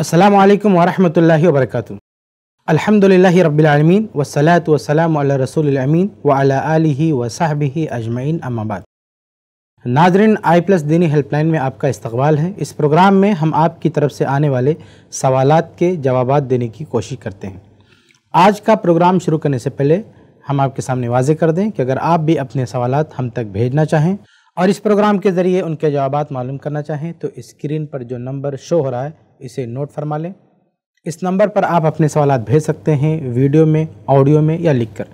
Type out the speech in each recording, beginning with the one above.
अस्सलाम वालेकुम वरहमतुल्लाहि वबरकातु अल्हम्दुलिल्लाहि रब्बिल आलमीन वस्सलातु वस्सलामु अला रसूलिल अमीन व अला आलिहि व सहबिहि अजमैन अम्माबाद नाजरीन आई प्लस दीनी हेल्पलाइन में आपका इस्तकबाल है इस प्रोग्राम में हम आपकी तरफ से आने वाले सवाल के जवाब देने की कोशिश करते हैं आज का प्रोग्राम शुरू करने से पहले हम आपके सामने वाजे कर दें कि अगर आप भी अपने सवाल हम तक भेजना चाहें और इस प्रोग्राम के ज़रिए उनके जवाब मालूम करना चाहें तो स्क्रीन पर जो नंबर शो हो रहा है इसे नोट फरमा लें इस नंबर पर आप अपने सवाल भेज सकते हैं वीडियो में ऑडियो में या लिख कर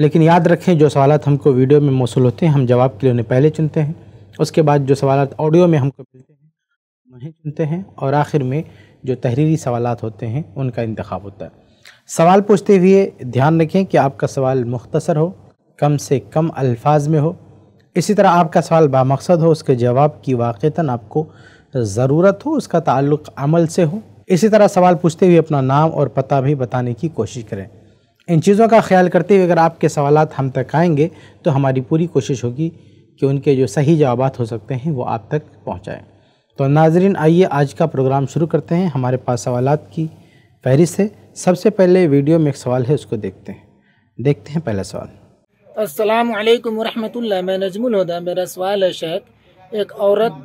लेकिन याद रखें जो सवाल हमको वीडियो में मौसू होते हैं हम जवाब के लिए उन्हें पहले चुनते हैं उसके बाद जो सवाल ऑडियो में हमको मिलते हैं उन्हें चुनते हैं और आखिर में जो तहरीरी सवाल होते हैं उनका इंतखा होता है सवाल पूछते हुए ध्यान रखें कि आपका सवाल मुख्तसर हो कम से कम अल्फाज में हो इसी तरह आपका सवाल बामकसद हो उसके जवाब की वाक़ता आपको ज़रूरत हो उसका ताल्लुक अमल से हो इसी तरह सवाल पूछते हुए अपना नाम और पता भी बताने की कोशिश करें इन चीज़ों का ख्याल करते हुए अगर आपके सवाल हम तक आएंगे तो हमारी पूरी कोशिश होगी कि उनके जो सही जवाब हो सकते हैं वो आप तक पहुँचाएँ तो नाजरीन आइए आज का प्रोग्राम शुरू करते हैं हमारे पास सवाल की फहरिस्त है सबसे पहले वीडियो में एक सवाल है उसको देखते हैं देखते हैं पहला सवाल असलकम वरहमल मैं नजमुल हदा मेरा सवाल है शायद एक औरत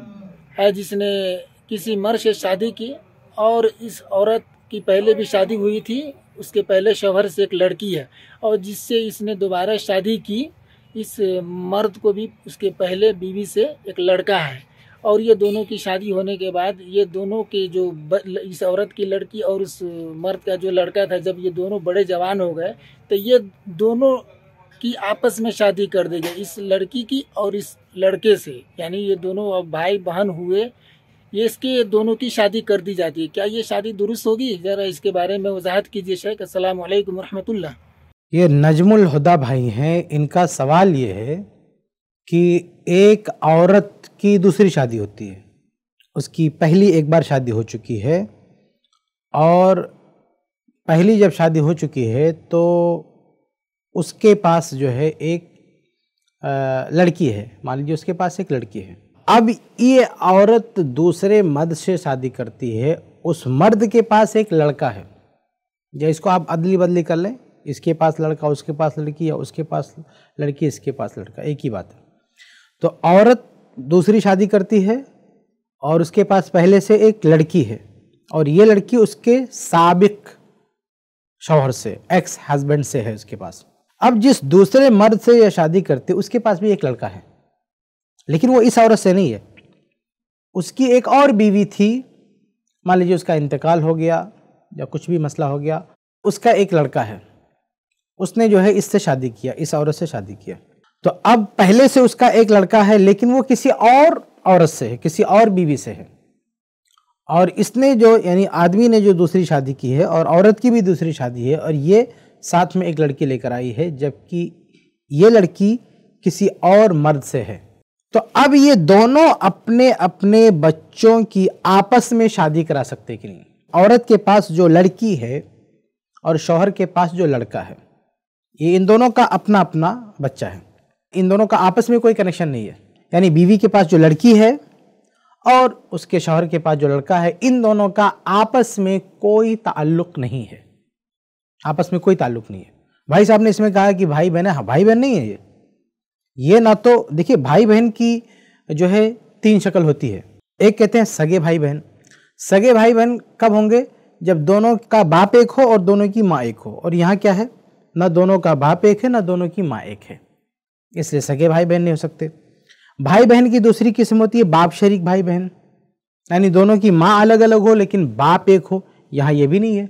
है जिसने किसी मर्द से शादी की और इस औरत की पहले भी शादी हुई थी उसके पहले शोहर से एक लड़की है और जिससे इसने दोबारा शादी की इस मर्द को भी उसके पहले बीवी से एक लड़का है और ये दोनों की शादी होने के बाद ये दोनों के जो इस औरत की लड़की और उस मर्द का जो लड़का था जब ये दोनों बड़े जवान हो गए तो ये दोनों की आपस में शादी कर दी गई इस लड़की की और इस लड़के से यानी ये दोनों अब भाई बहन हुए ये इसके दोनों की शादी कर दी जाती है क्या ये शादी दुरुस्त होगी ज़रा इसके बारे में वजाहत कीजिए शेख असलम वरहमतुल्ला ये नजमुल हुदा भाई हैं इनका सवाल ये है कि एक औरत की दूसरी शादी होती है उसकी पहली एक बार शादी हो चुकी है और पहली जब शादी हो चुकी है तो उसके पास जो है एक लड़की है मान लीजिए उसके पास एक लड़की है अब ये औरत दूसरे मर्द से शादी करती है उस मर्द के पास एक लड़का है या इसको आप अदली बदली कर लें इसके पास लड़का उसके पास लड़की या उसके पास लड़की इसके पास लड़का एक ही बात है तो औरत दूसरी शादी करती है और उसके पास पहले से एक लड़की है और ये लड़की उसके सबक शौहर से एक्स हस्बैंड से है उसके पास अब जिस दूसरे मर्द से यह शादी करते उसके पास भी एक लड़का है लेकिन वो इस औरत से नहीं है उसकी एक और बीवी थी मान लीजिए उसका इंतकाल हो गया या कुछ भी मसला हो गया उसका एक लड़का है उसने जो है इससे शादी किया इस औरत से शादी किया तो अब पहले से उसका एक लड़का है लेकिन वो किसी और औरत से है किसी और बीवी से है और इसने जो यानी आदमी ने जो दूसरी शादी की है और औरत की भी दूसरी शादी है और ये साथ में एक लड़की लेकर आई है जबकि ये लड़की किसी और मर्द से है तो अब ये दोनों अपने अपने बच्चों की आपस में शादी करा सकते कि नहीं औरत के पास जो लड़की है और शौहर के पास जो लड़का है ये इन दोनों का अपना अपना बच्चा है इन दोनों का आपस में कोई कनेक्शन नहीं है यानी बीवी के पास जो लड़की है और उसके शौहर के पास जो लड़का है इन दोनों का आपस में कोई ताल्लुक नहीं है आपस में कोई ताल्लुक नहीं है भाई साहब ने इसमें कहा कि भाई बहन है हाँ, भाई बहन नहीं है ये ये ना तो देखिए भाई बहन की जो है तीन शक्ल होती है एक कहते हैं सगे भाई बहन सगे भाई बहन कब होंगे जब दोनों का बाप एक हो और दोनों की माँ एक हो और यहाँ क्या है ना दोनों का बाप एक है ना दोनों की माँ एक है इसलिए सगे भाई बहन नहीं हो सकते भाई बहन की दूसरी किस्म होती है बाप शरीक भाई बहन यानी दोनों की माँ अलग अलग हो लेकिन बाप एक हो यहाँ ये भी नहीं है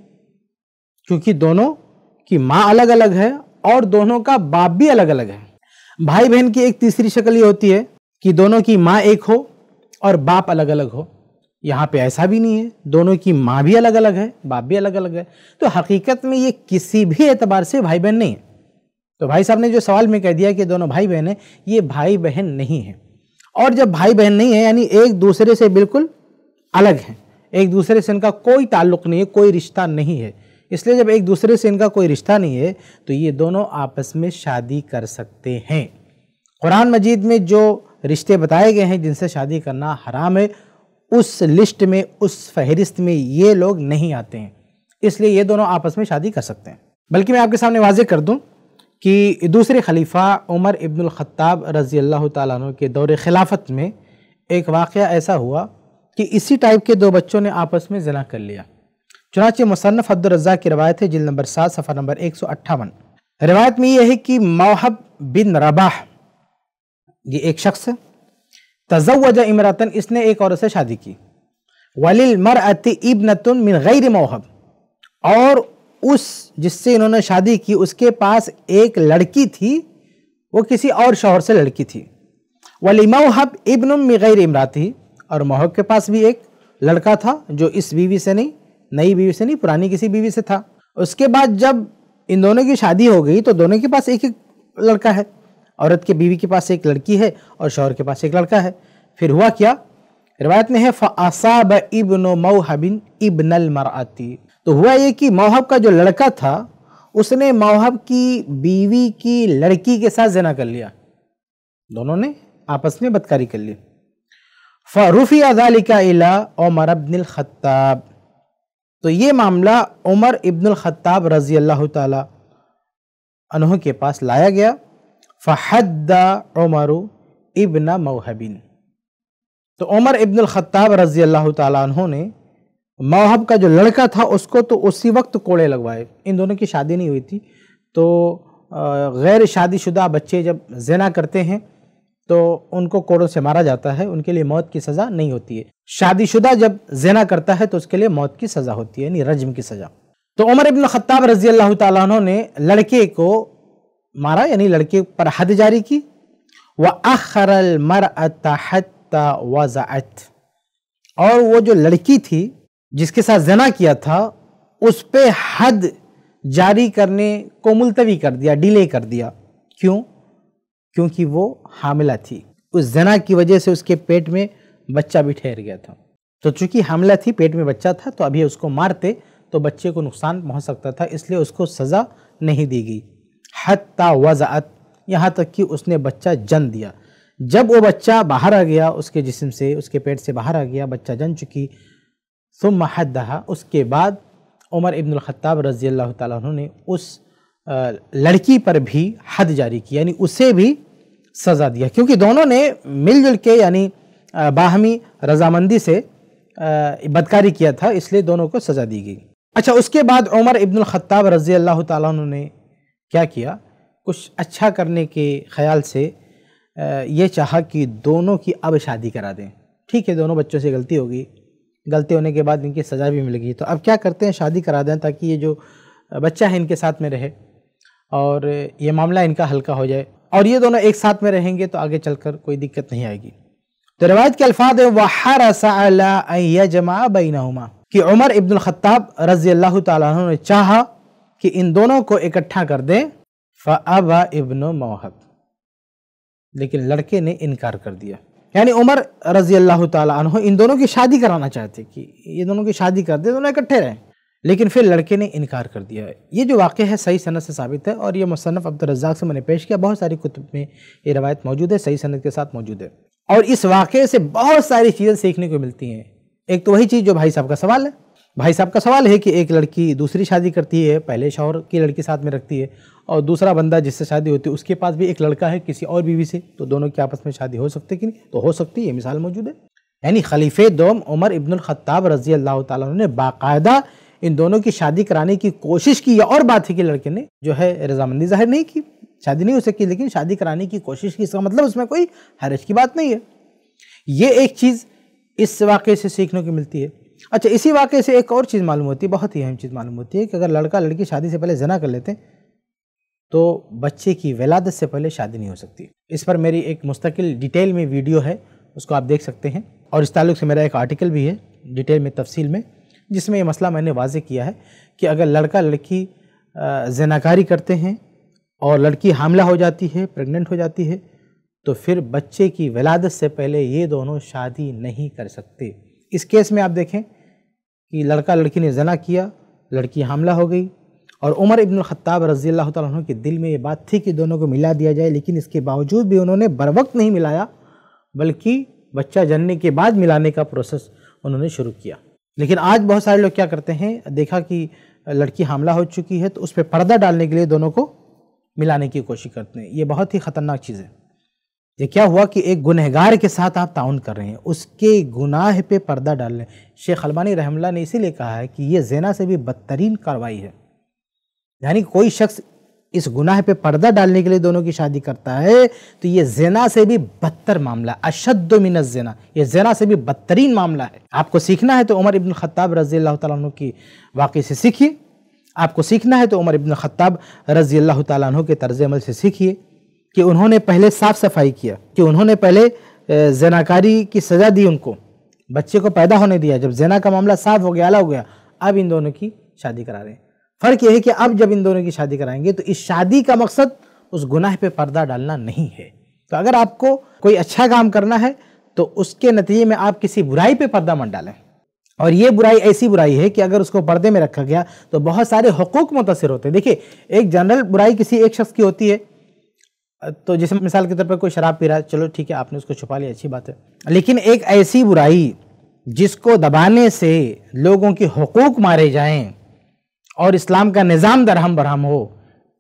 क्योंकि दोनों की माँ अलग अलग है और दोनों का बाप भी अलग अलग है भाई बहन की एक तीसरी शक्ल ये होती है कि दोनों की माँ एक हो और बाप अलग अलग हो यहाँ पे ऐसा भी नहीं है दोनों की माँ भी अलग अलग है बाप भी अलग अलग है तो हकीकत में ये किसी भी एतबार से भाई बहन नहीं है तो भाई साहब ने जो सवाल में कह दिया कि दोनों भाई बहन हैं ये भाई बहन नहीं है और जब भाई बहन नहीं है यानी एक दूसरे से बिल्कुल अलग हैं एक दूसरे से इनका कोई ताल्लुक नहीं है कोई रिश्ता नहीं है इसलिए जब एक दूसरे से इनका कोई रिश्ता नहीं है तो ये दोनों आपस में शादी कर सकते हैं कुरान मजीद में जो रिश्ते बताए गए हैं जिनसे शादी करना हराम है उस लिस्ट में उस फहरिस्त में ये लोग नहीं आते हैं इसलिए ये दोनों आपस में शादी कर सकते हैं बल्कि मैं आपके सामने वाजे कर दूँ कि दूसरे खलीफा उमर इब्न ख़त्ताब रज़ी अल्लाह तु के दौर खिलाफत में एक वाक़ ऐसा हुआ कि इसी टाइप के दो बच्चों ने आपस में जना कर लिया चुनाचे मुसनफ़ अब्दुलरजा की रवायत है जिल नंबर सात सफ़ा नंबर एक सौ अट्ठावन रवायत में यह है कि मोहब बिन रबाह ये एक शख्स तजवज इमरातन इसने एक औरत से शादी की वलिल अति इबनतन मिन गैर मोहब और उस जिससे इन्होंने शादी की उसके पास एक लड़की थी वो किसी और शोहर से लड़की थी वली मोहब इबन गैर इमराती और मोहब के पास भी एक लड़का था जो इस बीवी से नहीं नई बीवी से नहीं पुरानी किसी बीवी से था उसके बाद जब इन दोनों की शादी हो गई तो दोनों के पास एक एक लड़का है औरत के बीवी के पास एक लड़की है और शौहर के पास एक लड़का है फिर हुआ क्या रिवायत में है फ़ासाब इबन मोहबिन इबन मराती तो हुआ ये कि मोहब का जो लड़का था उसने मोहब की बीवी की लड़की के साथ जना कर लिया दोनों ने आपस में बदकारी कर ली फ़ारूफ़ी अदालिका इला ओमर अब्दिल ख़त्ताब तो ये मामला उमर इब्न ख़त्ताब रज़ी अल्लाह तह के पास लाया गया फ़हद्दा उमर इब्न मौहबिन तो उमर इब्न ख़त्ताब रज़ी अल्लाह तह ने मौहब का जो लड़का था उसको तो उसी वक्त कोड़े लगवाए इन दोनों की शादी नहीं हुई थी तो गैर शादीशुदा बच्चे जब जना करते हैं तो उनको कोड़ों से मारा जाता है उनके लिए मौत की सज़ा नहीं होती है शादीशुदा जब जेना करता है तो उसके लिए मौत की सज़ा होती है यानी रजम की सज़ा तो उमर इबन ख़त्ताब रजी अल्लाह ने लड़के को मारा यानी लड़के पर हद जारी की व अखरल मर वज़ात और वो जो लड़की थी जिसके साथ जना किया था उस पर हद जारी करने को मुलतवी कर दिया डिले कर दिया क्यों क्योंकि वो हामिला थी उस जना की वजह से उसके पेट में बच्चा भी ठहर गया था तो चूंकि हामला थी पेट में बच्चा था तो अभी उसको मारते तो बच्चे को नुकसान पहुंच सकता था इसलिए उसको सज़ा नहीं दी गई हत्ता वज़ात यहाँ तक कि उसने बच्चा जन दिया जब वो बच्चा बाहर आ गया उसके जिसम से उसके पेट से बाहर आ गया बच्चा जन चुकी सुम हद उसके बाद उमर इब्न ख़त्ताब रज़ी अल्लाह तुमने उस लड़की पर भी हद जारी की यानी उसे भी सज़ा दिया क्योंकि दोनों ने मिलजुल के यानी बाहमी रजामंदी से बदकारी किया था इसलिए दोनों को सज़ा दी गई अच्छा उसके बाद उमर इब्न ख़त्ताब रज़ी अल्लाह तु ने क्या किया कुछ अच्छा करने के ख्याल से ये चाहा कि दोनों की अब शादी करा दें ठीक है दोनों बच्चों से गलती होगी गलती होने के बाद इनकी सज़ा भी मिल गई तो अब क्या करते हैं शादी करा दें ताकि ये जो बच्चा है इनके साथ में रहे और ये मामला इनका हल्का हो जाए और ये दोनों एक साथ में रहेंगे तो आगे चलकर कोई दिक्कत नहीं आएगी तो रवायत के अल्फाज है वहारा जमा बैनुमा कि उमर इब्दुल खत्ताब रजी अल्लाह तु ने चाहा कि इन दोनों को इकट्ठा कर दें फ़ाबा इब्न मोहत लेकिन लड़के ने इनकार कर दिया यानी उमर रजी अल्लाह तु इन दोनों की शादी कराना चाहते कि ये दोनों की शादी कर दे दोनों इकट्ठे रहें लेकिन फिर लड़के ने इनकार कर दिया ये जो वाक़ है सही सनत से साबित है और ये मुसनफ़ अब्दुलरजाक से मैंने पेश किया बहुत सारी कुतुब में ये रवायत मौजूद है सही सनत के साथ मौजूद है और इस वाक़े से बहुत सारी चीज़ें सीखने को मिलती हैं एक तो वही चीज़ जो भाई साहब का सवाल है भाई साहब का सवाल है कि एक लड़की दूसरी शादी करती है पहले शौहर की लड़की साथ में रखती है और दूसरा बंदा जिससे शादी होती है उसके पास भी एक लड़का है किसी और बीवी से तो दोनों की आपस में शादी हो सकती है कि नहीं तो हो सकती है मिसाल मौजूद है यानी खलीफे दोम उमर इब्न खत्ताब रजी अल्लाह ताला ने बाकायदा इन दोनों की शादी कराने की कोशिश की और बात है कि लड़के ने जो है रजामंदी जाहिर नहीं की शादी नहीं हो सकी लेकिन शादी कराने की कोशिश की इसका मतलब उसमें कोई हरज की बात नहीं है ये एक चीज़ इस वाक़े से सीखने को मिलती है अच्छा इसी वाक़े से एक और चीज़ मालूम होती है बहुत ही अहम चीज़ मालूम होती है कि अगर लड़का लड़की शादी से पहले जना कर लेते हैं तो बच्चे की विलादत से पहले शादी नहीं हो सकती इस पर मेरी एक मुस्तकिल डिटेल में वीडियो है उसको आप देख सकते हैं और इस ताल्लुक से मेरा एक आर्टिकल भी है डिटेल में तफसील में जिसमें ये मसला मैंने वाजे किया है कि अगर लड़का लड़की जनाकारी करते हैं और लड़की हामला हो जाती है प्रेग्नेंट हो जाती है तो फिर बच्चे की विलादत से पहले ये दोनों शादी नहीं कर सकते इस केस में आप देखें कि लड़का लड़की ने जना किया लड़की हामला हो गई और उमर इब्न ख़त्ताब रज़ी अल्लाह तु के दिल में ये बात थी कि दोनों को मिला दिया जाए लेकिन इसके बावजूद भी उन्होंने बर वक्त नहीं मिलाया बल्कि बच्चा जनने के बाद मिलाने का प्रोसेस उन्होंने शुरू किया लेकिन आज बहुत सारे लोग क्या करते हैं देखा कि लड़की हमला हो चुकी है तो उस पर पर्दा डालने के लिए दोनों को मिलाने की कोशिश करते हैं ये बहुत ही ख़तरनाक चीज़ है ये क्या हुआ कि एक गुनहगार के साथ आप ताउन कर रहे हैं उसके गुनाह पे पर्दा डाल रहे हैं शेख अलमानी रहमला ने इसीलिए कहा है कि ये जेना से भी बदतरीन कार्रवाई है यानी कोई शख्स इस गुनाह पे पर्दा डालने के लिए दोनों की शादी करता है तो ये जेना से भी बदतर मामला अशद जेना ये जेना से भी बदतरीन मामला है आपको सीखना है तो उमर इब्न खत्ताब रजी अल्लाह तु की वाक़े से सीखिए आपको सीखना है तो उमर इब्न खत्ताब रजी अल्लाह तु के तर्ज अमल से सीखिए कि उन्होंने पहले साफ़ सफाई किया कि उन्होंने पहले जनाकारी की सज़ा दी उनको बच्चे को पैदा होने दिया जब जेना का मामला साफ हो गया अलग हो गया अब इन दोनों की शादी करा रहे हैं फ़र्क यह है कि अब जब इन दोनों की शादी कराएंगे तो इस शादी का मकसद उस गुनाह पे पर्दा डालना नहीं है तो अगर आपको कोई अच्छा काम करना है तो उसके नतीजे में आप किसी बुराई पे पर्दा मत डालें और ये बुराई ऐसी बुराई है कि अगर उसको पर्दे में रखा गया तो बहुत सारे हकूक मुतासर होते हैं देखिए एक जनरल बुराई किसी एक शख्स की होती है तो जैसे मिसाल के तौर पर कोई शराब पी रहा है चलो ठीक है आपने उसको छुपा लिया अच्छी बात है लेकिन एक ऐसी बुराई जिसको दबाने से लोगों के हकूक मारे जाएं और इस्लाम का निज़ाम दरहम बरहम हो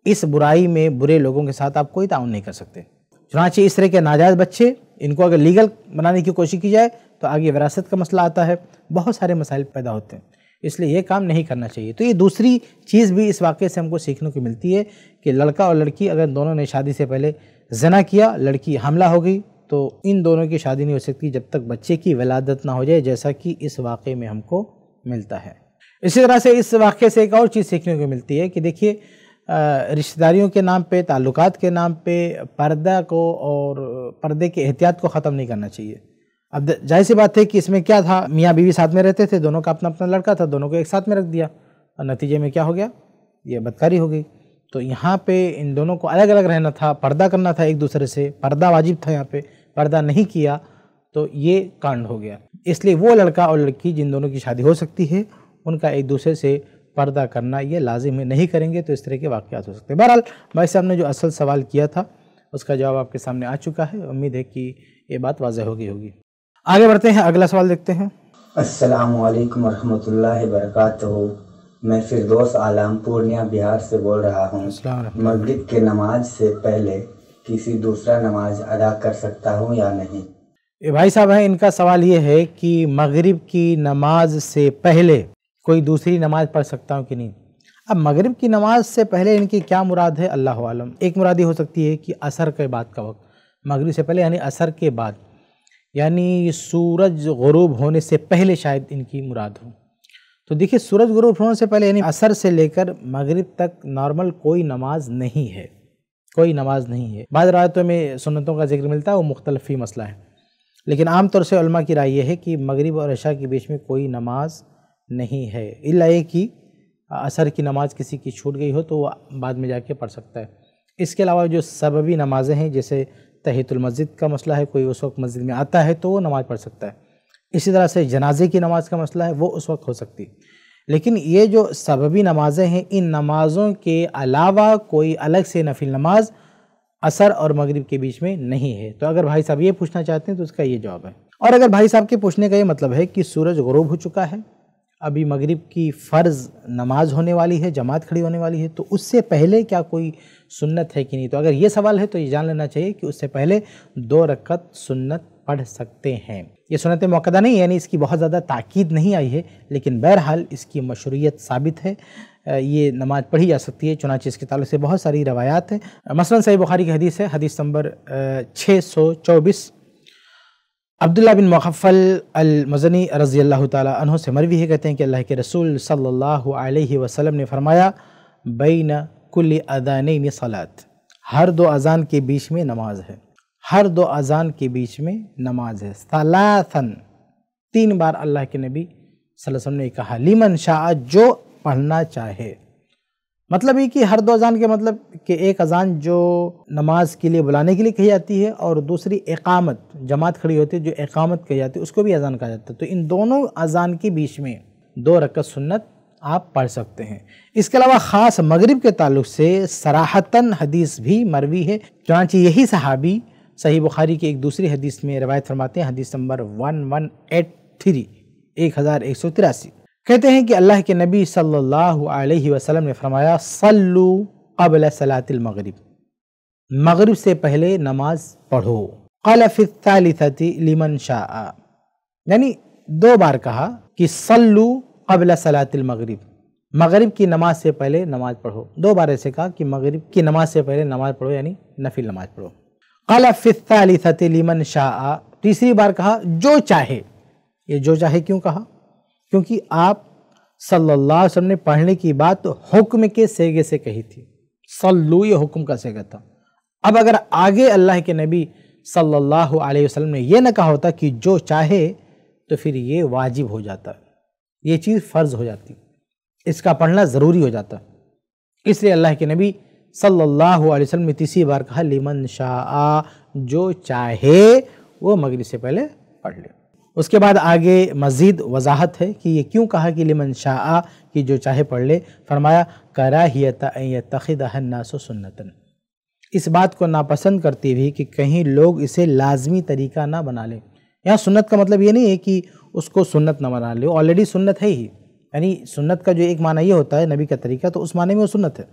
इस बुराई में बुरे लोगों के साथ आप कोई ताउन नहीं कर सकते चुनाचे इस तरह के नाजायज़ बच्चे इनको अगर लीगल बनाने की कोशिश की जाए तो आगे विरासत का मसला आता है बहुत सारे मसाइल पैदा होते हैं इसलिए ये काम नहीं करना चाहिए तो ये दूसरी चीज़ भी इस वाक़े से हमको सीखने को मिलती है कि लड़का और लड़की अगर दोनों ने शादी से पहले जना किया लड़की हमला हो गई तो इन दोनों की शादी नहीं हो सकती जब तक बच्चे की वलादत ना हो जाए जैसा कि इस वाक़े में हमको मिलता है इसी तरह से इस वाक़े से एक और चीज़ सीखने को मिलती है कि देखिए रिश्तेदारियों के नाम पे ताल्लुक़ के नाम पे पर्दा को और पर्दे के एहतियात को ख़त्म नहीं करना चाहिए अब जाहिर सी बात है कि इसमें क्या था मियाँ बीवी साथ में रहते थे दोनों का अपना अपना लड़का था दोनों को एक साथ में रख दिया और नतीजे में क्या हो गया ये बदकारी हो गई तो यहाँ पे इन दोनों को अलग अलग रहना था पर्दा करना था एक दूसरे से पर्दा वाजिब था यहाँ पे पर्दा नहीं किया तो ये कांड हो गया इसलिए वो लड़का और लड़की जिन दोनों की शादी हो सकती है उनका एक दूसरे से पर्दा करना ये लाजिम है नहीं करेंगे तो इस तरह के वाक़ हो सकते हैं बहरहाल भाई साहब ने जो असल सवाल किया था उसका जवाब आपके सामने आ चुका है उम्मीद है कि ये बात वाजह होगी होगी आगे बढ़ते हैं अगला सवाल देखते हैं असलम वालेकुम रहमतुल्लाहि वरकत मैं फिरदोस आलम पूर्णिया बिहार से बोल रहा हूँ मस्जिद के नमाज से पहले किसी दूसरा नमाज अदा कर सकता हूँ या नहीं भाई साहब हैं इनका सवाल ये है कि मगरिब की नमाज से पहले कोई दूसरी नमाज़ पढ़ सकता हूँ कि नहीं अब मगरिब की नमाज से पहले इनकी क्या मुराद है अल्लाह आलम एक मुरादी हो सकती है कि असर के बाद का वक्त मगरिब से पहले यानी असर के बाद यानी सूरज गरूब होने से पहले शायद इनकी मुराद हो तो देखिए सूरज गरूब होने से पहले यानी असर से लेकर मगरिब तक नॉर्मल कोई नमाज नहीं है कोई नमाज नहीं है बाद रायतों में सुनतों का जिक्र मिलता है वो मुख्तलफ़ी मसला है लेकिन आम तौर से की राय यह है कि मगरिब और अशा के बीच में कोई नमाज नहीं है इलाए कि असर की नमाज़ किसी की छूट गई हो तो वह बाद में जाके पढ़ सकता है इसके अलावा जो सबबी नमाज़ें हैं जैसे मस्जिद का मसला है कोई उस वक्त मस्जिद में आता है तो वो नमाज़ पढ़ सकता है इसी तरह से जनाजे की नमाज़ का मसला है वो उस वक्त हो सकती है लेकिन ये जो सबबी नमाज़ें हैं इन नमाज़ों के अलावा कोई अलग से नफिल नमाज असर और मगरब के बीच में नहीं है तो अगर भाई साहब ये पूछना चाहते हैं तो उसका ये जवाब है और अगर भाई साहब के पूछने का ये मतलब है कि सूरज गरूब हो चुका है अभी मगरिब की फ़र्ज़ नमाज होने वाली है जमात खड़ी होने वाली है तो उससे पहले क्या कोई सुन्नत है कि नहीं तो अगर ये सवाल है तो ये जान लेना चाहिए कि उससे पहले दो रकत सुन्नत पढ़ सकते हैं ये सुनत मौकदा नहीं यानी इसकी बहुत ज़्यादा ताकीद नहीं आई है लेकिन बहरहाल इसकी मशरूत साबित है ये नमाज पढ़ी जा सकती है चुनाच इसके ताल से बहुत सारी रवायात हैं मसलन सही बुखारी की हदीस है हदीस नंबर छः सौ चौबीस अब्दुल्ला बिन मुखफ़ल मजनी रज़ी अल्लाह तह से मरवी है कहते हैं कि अल्लाह के रसूल सल्लल्लाहु अलैहि वसल्लम ने फरमाया बैन कुल अदान सलात हर दो अजान के बीच में नमाज है हर दो अजान के बीच में नमाज है सलासन तीन बार अल्लाह के नबी वसल्लम ने कहा लिमन शाह जो पढ़ना चाहे मतलब ये कि हर दो अजान के मतलब कि एक अजान जो नमाज के लिए बुलाने के लिए कही जाती है और दूसरी एकामत जमात खड़ी होती है जो एकामत कही जाती है उसको भी अजान कहा जाता है तो इन दोनों अजान के बीच में दो रकत सुन्नत आप पढ़ सकते हैं इसके अलावा ख़ास मगरिब के तल्ल से सराहतन हदीस भी मरवी है चुनाच यही सहाबी सही बुखारी की एक दूसरी हदीस में रवायत फरमाते हैं हदीस number one one eight three एक हज़ार एक सौ तिरासी कहते हैं कि अल्लाह के नबी सल्लल्लाहु अलैहि वसल्लम ने फरमाया सल्लू कबल सलातिल मगरिब मगरिब से पहले नमाज पढ़ो कलफ़ालथती लिमन शाह यानी दो बार कहा कि सल्लू कबल सलातिल मगरिब मगरिब की नमाज से पहले नमाज पढ़ो दो बार ऐसे कहा कि मगरिब की नमाज से पहले नमाज पढ़ो यानी नफिल नमाज पढ़ो कलफ़ालथती लिमन शाह तीसरी बार कहा जो चाहे ये जो चाहे क्यों कहा क्योंकि आप सल्लल्लाहु अलैहि वसल्लम ने पढ़ने की बात हुक्म के सेगे से कही थी सल्लू ये हुक्म का सेगा था अब अगर आगे अल्लाह के नबी सल्लल्लाहु अलैहि वसल्लम ने यह ना कहा होता कि जो चाहे तो फिर ये वाजिब हो जाता ये चीज़ फ़र्ज़ हो जाती इसका पढ़ना ज़रूरी हो जाता इसलिए अल्लाह के नबी सल्लल्लाहु अलैहि वसल्लम ने तीसरी बार कहा लिमन शाह जो चाहे वो मगरिब से पहले पढ़ ले उसके बाद आगे मज़ीद वजाहत है कि ये क्यों कहा कि लिमन शाह कि जो चाहे पढ़ ले फरमाया कराहियतनासो सुन्नतन इस बात को नापसंद करती हुई कि कहीं लोग इसे लाजमी तरीका ना बना लें यहाँ सुन्नत का मतलब ये नहीं है कि उसको सुन्नत ना बना ले ऑलरेडी सुन्नत है ही यानी सुन्नत का जो एक माना ये होता है नबी का तरीका तो उस माने में वो सुन्नत है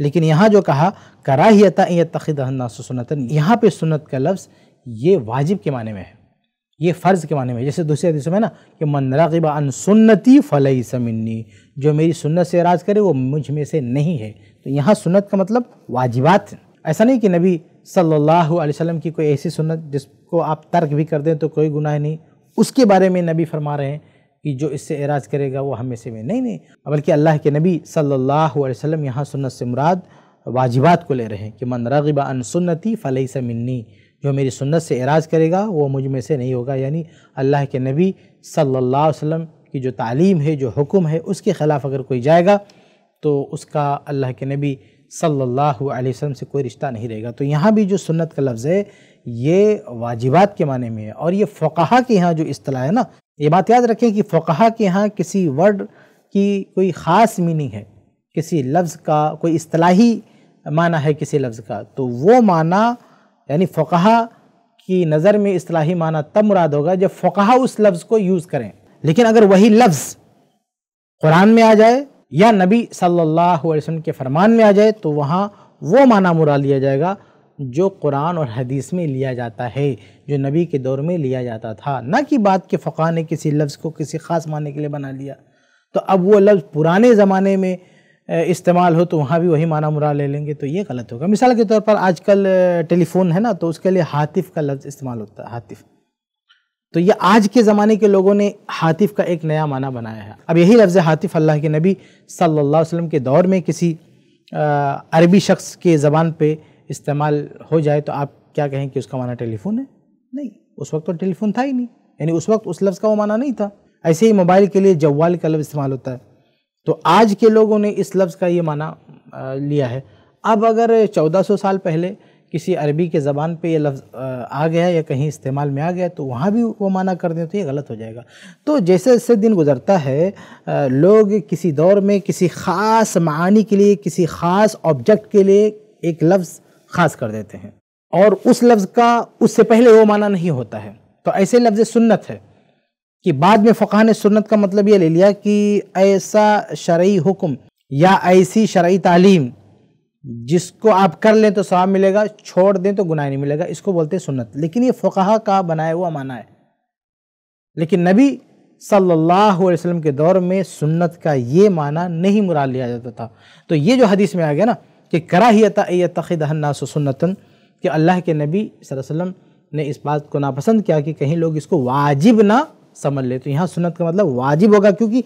लेकिन यहाँ जो कहा कराहियता तखिदनासो सुन्नतन यहाँ पर सुन्नत का लफ्ज़ ये वाजिब के माने में है ये फ़र्ज़ के माने में जैसे दूसरे हदीसों में ना कि मन रगबा अन सुन्नती फ़लई समन्नी जो मेरी सुन्नत से राज करे वो मुझ में से नहीं है तो यहाँ सुन्नत का मतलब वाजिबात ऐसा नहीं कि नबी सल्लल्लाहु अलैहि वसल्लम की कोई ऐसी सुन्नत जिसको आप तर्क भी कर दें तो कोई गुनाह नहीं उसके बारे में नबी फरमा रहे हैं कि जो इससे एराज करेगा वो हमें से में नहीं नहीं बल्कि अल्लाह के नबी सल्लल्लाहु अलैहि वसल्लम यहाँ सुन्नत से मुराद वाजिबात को ले रहे हैं कि मन रगबा अन सुन्नती फ़लई समन्नी जो मेरी सुन्नत से एराज करेगा वो मुझ में से नहीं होगा यानी अल्लाह के नबी सल्लल्लाहु अलैहि वसल्लम की जो तालीम है जो हुक्म है उसके ख़िलाफ़ अगर कोई जाएगा तो उसका अल्लाह के नबी सल्लल्लाहु अलैहि वसल्लम से कोई रिश्ता नहीं रहेगा तो यहाँ भी जो सुन्नत का लफ्ज़ है ये वाजिबात के माने में है और ये फ़कहा के यहाँ जो असलाह है ना ये बात याद रखें कि फ़कहा के यहाँ किसी वर्ड की कोई ख़ास मीनिंग है किसी लफ्ज़ का कोई असलाही माना है किसी लफ्ज़ का तो वो माना यानी फ़ुकहा की नज़र में असलाही माना तब मुराद होगा जब फ़ुकहा उस लफ्ज़ को यूज़ करें लेकिन अगर वही लफ्ज़ कुरान में आ जाए या नबी सल्लल्लाहु अलैहि वसल्लम के फरमान में आ जाए तो वहाँ वो माना मुरा लिया जाएगा जो कुरान और हदीस में लिया जाता है जो नबी के दौर में लिया जाता था ना कि बात के फ़क़ा ने किसी लफ्ज़ को किसी ख़ास माने के लिए बना लिया तो अब वो लफ्ज़ पुराने ज़माने में इस्तेमाल हो तो वहाँ भी वही माना मुरा ले लेंगे तो ये गलत होगा मिसाल के तौर पर आजकल टेलीफोन है ना तो उसके लिए हातिफ़ का लफ्ज़ इस्तेमाल होता है हातिफ़ तो ये आज के ज़माने के लोगों ने हातिफ़ का एक नया माना बनाया है अब यही लफ्ज़ हातिफ़ अल्लाह के नबी सल्लल्लाहु अलैहि वसल्लम के दौर में किसी अरबी शख्स के ज़बान पर इस्तेमाल हो जाए तो आप क्या कहें कि उसका माना टेलीफोन है नहीं उस वक्त तो टेलीफोन था ही नहीं यानी उस वक्त उस लफ्ज़ का वो माना नहीं था ऐसे ही मोबाइल के लिए जवाल का लफ्ज़ इस्तेमाल होता है तो आज के लोगों ने इस लफ्ज़ का ये माना लिया है अब अगर 1400 साल पहले किसी अरबी के ज़बान पे ये लफ्ज़ आ गया या कहीं इस्तेमाल में आ गया तो वहाँ भी वो माना कर दें तो ये गलत हो जाएगा तो जैसे जैसे दिन गुजरता है लोग किसी दौर में किसी ख़ास मानी के लिए किसी ख़ास ऑब्जेक्ट के लिए एक लफ्ज़ ख़ास कर देते हैं और उस लफ्ज़ का उससे पहले वो माना नहीं होता है तो ऐसे लफ्ज़ सुन्नत है कि बाद में फ़क़ा ने सुन्नत का मतलब ये ले लिया कि ऐसा शर्य हुक्म या ऐसी शर्य तालीम जिसको आप कर लें तो सवाब मिलेगा छोड़ दें तो गुनाह नहीं मिलेगा इसको बोलते हैं सुन्नत लेकिन ये फ़क़ा का बनाया हुआ माना है लेकिन नबी सल्लल्लाहु अलैहि वसल्लम के दौर में सुन्नत का ये माना नहीं मुराद लिया जाता था तो ये जो हदीस में आ गया ना कि कराहियत तखिदन्नास सुन्नतन कि अल्लाह के नबी वसल्लम ने इस बात को नापसंद किया कि कहीं लोग इसको वाजिब ना समझ ले तो यहाँ सुन्नत का मतलब वाजिब होगा क्योंकि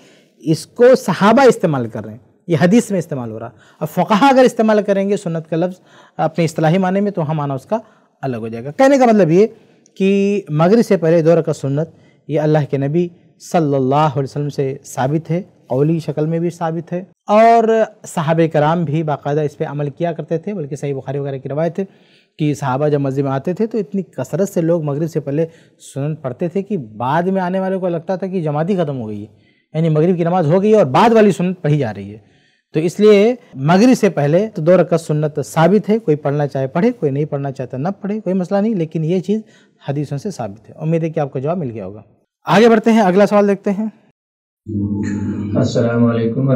इसको सहाबा इस्तेमाल कर रहे हैं ये हदीस में इस्तेमाल हो रहा अब फ़कहा अगर इस्तेमाल करेंगे सुन्नत का लफ्ज़ अपने असलाही माने में तो वहाँ माना उसका अलग हो जाएगा कहने का मतलब ये कि मगरब से पहले दौर का सुन्नत ये अल्लाह के नबी सल्लल्लाहु अलैहि वसल्लम से साबित है कौली शक्ल में भी साबित है और साहब कराम भी बाकायदा इस पर अमल किया करते थे बल्कि सही बुखारी वगैरह की रवायत है कि साहबा जब मस्जिद में आते थे तो इतनी कसरत से लोग मगरिब से पहले सुनन पढ़ते थे कि बाद में आने वाले को लगता था कि जमात ही ख़त्म हो गई है यानी मगरिब की नमाज़ हो गई और बाद वाली सुनत पढ़ी जा रही है तो इसलिए मगरिब से पहले तो दो रकत सुन्नत साबित है कोई पढ़ना चाहे पढ़े कोई नहीं पढ़ना चाहता तो न पढ़े कोई मसला नहीं लेकिन ये चीज़ हदीसों से साबित है उम्मीद है कि आपको जवाब मिल गया होगा आगे बढ़ते हैं अगला सवाल देखते हैं अस्सलाम वालेकुम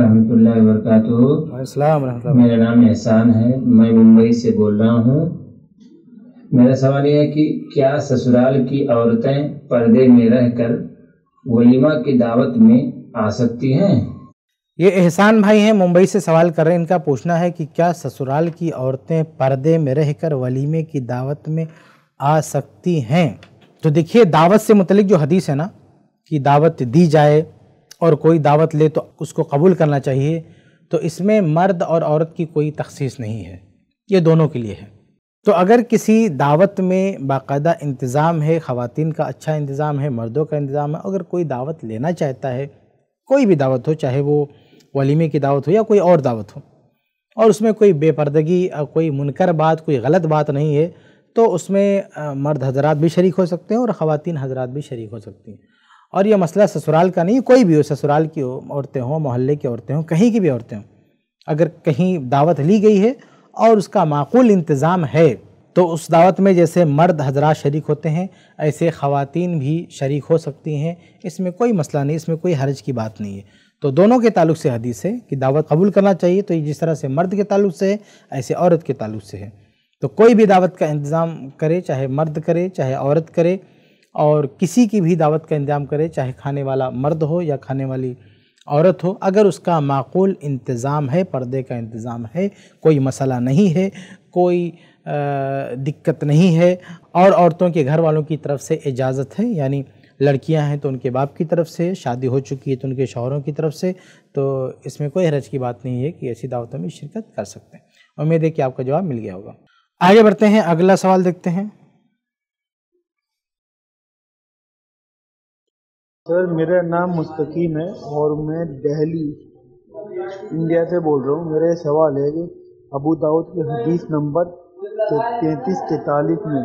मेरा नाम एहसान है मैं मुंबई से बोल रहा हूँ मेरा सवाल यह है कि क्या ससुराल की औरतें पर्दे में रहकर वलीमा की दावत में आ सकती हैं ये एहसान भाई हैं मुंबई से सवाल कर रहे हैं इनका पूछना है कि क्या ससुराल की औरतें पर्दे में रहकर वलीमे की दावत में आ सकती हैं तो देखिए दावत से मतलब जो हदीस है ना कि दावत दी जाए और कोई दावत ले तो उसको कबूल करना चाहिए तो इसमें मर्द और औरत की कोई तखसीस नहीं है ये दोनों के लिए है तो अगर किसी दावत में बाकायदा इंतज़ाम है ख़वान का अच्छा इंतज़ाम है मर्दों का इंतज़ाम है अगर कोई दावत लेना चाहता है कोई भी दावत हो चाहे वो वलीमे की दावत हो या कोई और दावत हो और उसमें कोई बेपर्दगी कोई मुनकर बात कोई गलत बात नहीं है तो उसमें मर्द हजरात भी शरीक हो सकते हैं और ख़वान हजरात भी शरीक हो सकती हैं और यह मसला ससुराल का नहीं कोई भी हो ससुराल की औरतें हों मोहल्ले की औरतें हों कहीं की भी औरतें हों अगर कहीं दावत ली गई है और उसका माकूल इंतज़ाम है तो उस दावत में जैसे मर्द हजरा शरीक होते हैं ऐसे ख़वान भी शरीक हो सकती हैं इसमें कोई मसला नहीं इसमें कोई हरज की बात नहीं है तो दोनों के ताल्लुक से हदीस है कि दावत कबूल करना चाहिए तो ये जिस तरह से मर्द के ताल्लुक से है ऐसे औरत के ताल्लुक से है तो कोई भी दावत का इंतज़ाम करे चाहे मर्द करे चाहे औरत करे और किसी की भी दावत का इंतजाम करे चाहे खाने वाला मर्द हो या खाने वाली औरत हो अगर उसका माकूल इंतज़ाम है पर्दे का इंतज़ाम है कोई मसला नहीं है कोई दिक्कत नहीं है और औरतों के घर वालों की तरफ से इजाज़त है यानी लड़कियां हैं तो उनके बाप की तरफ से शादी हो चुकी है तो उनके शोहरों की तरफ से तो इसमें कोई हरज की बात नहीं है कि ऐसी दावतों में शिरकत कर सकते हैं उम्मीद है कि आपका जवाब मिल गया होगा आगे बढ़ते हैं अगला सवाल देखते हैं सर मेरा नाम मुस्तकीम है और मैं दिल्ली इंडिया से बोल रहा हूँ मेरा ये सवाल है कि अबू दाऊद के हदीस नंबर तैंतीस तैतालीस में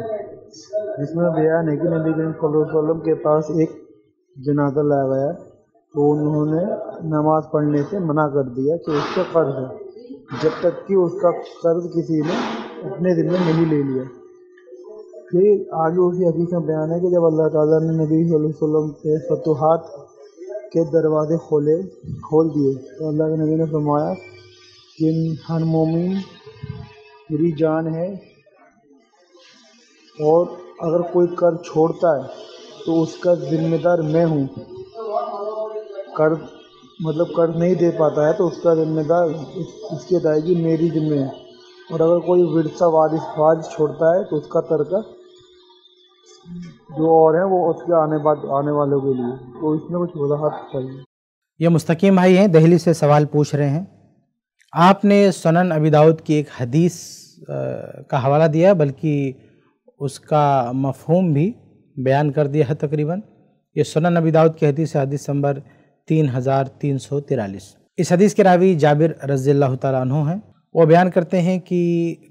जिसमें बयान है कि नबी करीम के पास एक जनाजा लाया गया तो उन्होंने नमाज पढ़ने से मना कर दिया कि उसका कर्ज है जब तक कि उसका कर्ज किसी ने अपने दिन में नहीं ले लिया फिर आगे उसी हदीस में बयान है कि जब अल्लाह ताला ने नबी वसल्लम के फतुहात के दरवाज़े खोले खोल दिए तो अल्लाह के नबी ने फरमाया कि हर मोमिन मेरी जान है और अगर कोई कर छोड़ता है तो उसका ज़िम्मेदार मैं हूँ कर मतलब कर्ज नहीं दे पाता है तो उसका जिम्मेदार इस, इसकी अदायगी मेरी जिम्मे है और अगर कोई विरसा वारिस वारिस छोड़ता है तो उसका तरका जो और हैं वो उसके आने बाद आने वालों के लिए तो इसमें कुछ वजाहत चाहिए ये मुस्तकीम भाई हैं दहली से सवाल पूछ रहे हैं आपने सनन अबी दाऊद की एक हदीस का हवाला दिया बल्कि उसका मफहूम भी बयान कर दिया है तकरीबन ये सनन अबी दाऊद की हदीस है हदीस नंबर तीन हज़ार तीन सौ तिरालीस इस हदीस के रावी जाबिर रज़ी अल्लाह तु हैं वो बयान करते हैं कि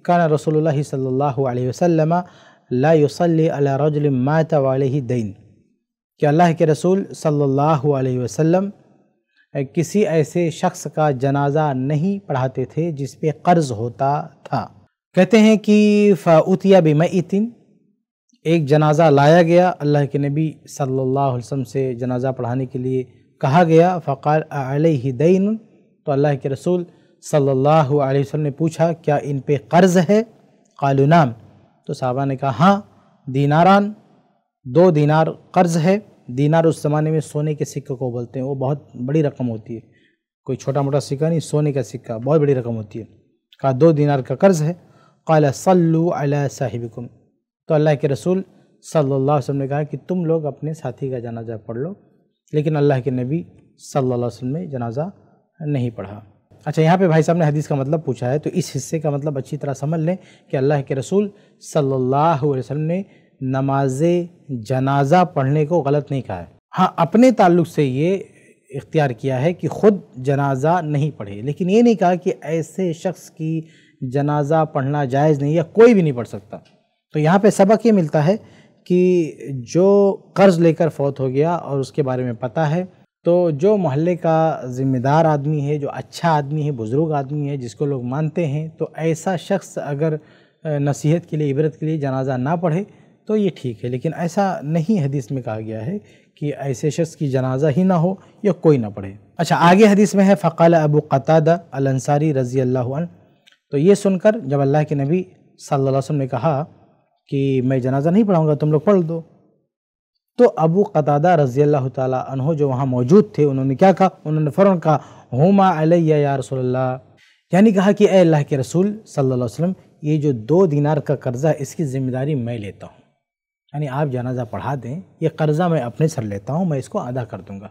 काना रसोल्ला सल्ला वसम ला युसल्ली अला रजुल मात वाली दैन कि अल्लाह के रसूल सल्लल्लाहु अलैहि वसल्लम किसी ऐसे शख्स का जनाजा नहीं पढ़ाते थे जिस पे कर्ज़ होता था कहते हैं कि फ़ाउतिया बिमतिन एक जनाजा लाया गया अल्लाह के नबी सल्लल्लाहु अलैहि वसल्लम से जनाजा पढ़ाने के लिए कहा गया फ़ाल अलैहि दैन तो अल्लाह के रसूल सल्लल्लाहु अलैहि वसल्लम ने पूछा क्या इन पे कर्ज़ है कालू नाम तो साहबा ने कहा हाँ दीनारान दो दीनार कर्ज है दीनार उस ज़माने में सोने के सिक्के को बोलते हैं वो बहुत बड़ी रकम होती है कोई छोटा मोटा सिक्का नहीं सोने का सिक्का बहुत बड़ी रकम होती है कहा दो दीनार का कर्ज़ है काला सल्लु अला साहिबिकुम तो अल्लाह के रसूल सल्ला वसम ने कहा कि तुम लोग अपने साथी का जनाजा पढ़ लो लेकिन अल्लाह के नबी सल्ला वसम ने जनाजा नहीं पढ़ा अच्छा यहाँ पे भाई साहब ने हदीस का मतलब पूछा है तो इस हिस्से का मतलब अच्छी तरह समझ लें कि अल्लाह के रसूल सल्लल्लाहु अलैहि वसल्लम ने नमाज जनाजा पढ़ने को गलत नहीं कहा है हाँ अपने ताल्लुक से ये इख्तियार किया है कि ख़ुद जनाजा नहीं पढ़े लेकिन ये नहीं कहा कि ऐसे शख्स की जनाजा पढ़ना जायज़ नहीं या कोई भी नहीं पढ़ सकता तो यहाँ पर सबक ये मिलता है कि जो कर्ज़ लेकर फौत हो गया और उसके बारे में पता है तो जो मोहल्ले का ज़िम्मेदार आदमी है जो अच्छा आदमी है बुज़ुर्ग आदमी है जिसको लोग मानते हैं तो ऐसा शख्स अगर नसीहत के लिए इबरत के लिए जनाजा ना पढ़े तो ये ठीक है लेकिन ऐसा नहीं हदीस में कहा गया है कि ऐसे शख्स की जनाजा ही ना हो या कोई ना पढ़े अच्छा आगे हदीस में है फ़काल अबू कतादा अलसारी रज़ी अल्लाह तो ये सुनकर जब अल्लाह के नबी सल्लल्लाहु अलैहि वसल्लम ने कहा कि मैं जनाजा नहीं पढ़ाऊँगा तुम लोग पढ़ दो तो अबू कतादा रज़ी अल्लाह तह जो वहाँ मौजूद थे उन्होंने क्या कहा उन्होंने फ़ौर कहा होमा अलैया या रसोल्ला यानी कहा कि अल्लाह के रसूल सल्ला अलैहि ये जो दो दिनार का कर्ज़ा इसकी ज़िम्मेदारी मैं लेता हूँ यानी आप जनाजा पढ़ा दें ये कर्ज़ा मैं अपने सर लेता हूँ मैं इसको अदा कर दूँगा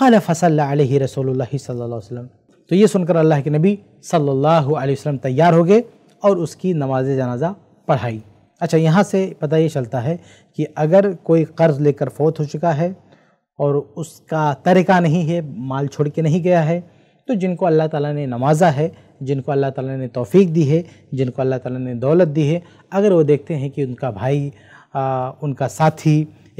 खाल फसल रसोल्ला वसम तो ये सुनकर अल्लाह के नबी सल्ला वसलम तैयार हो गए और उसकी नमाज जनाजा पढ़ाई अच्छा यहाँ से पता ये चलता है कि अगर कोई कर्ज़ लेकर फौत हो चुका है और उसका तरीका नहीं है माल छोड़ के नहीं गया है तो जिनको अल्लाह ताला ने नवाजा है जिनको अल्लाह ताला ने तौफीक दी है जिनको अल्लाह ताला ने दौलत दी है अगर वो देखते हैं कि उनका भाई आ, उनका साथी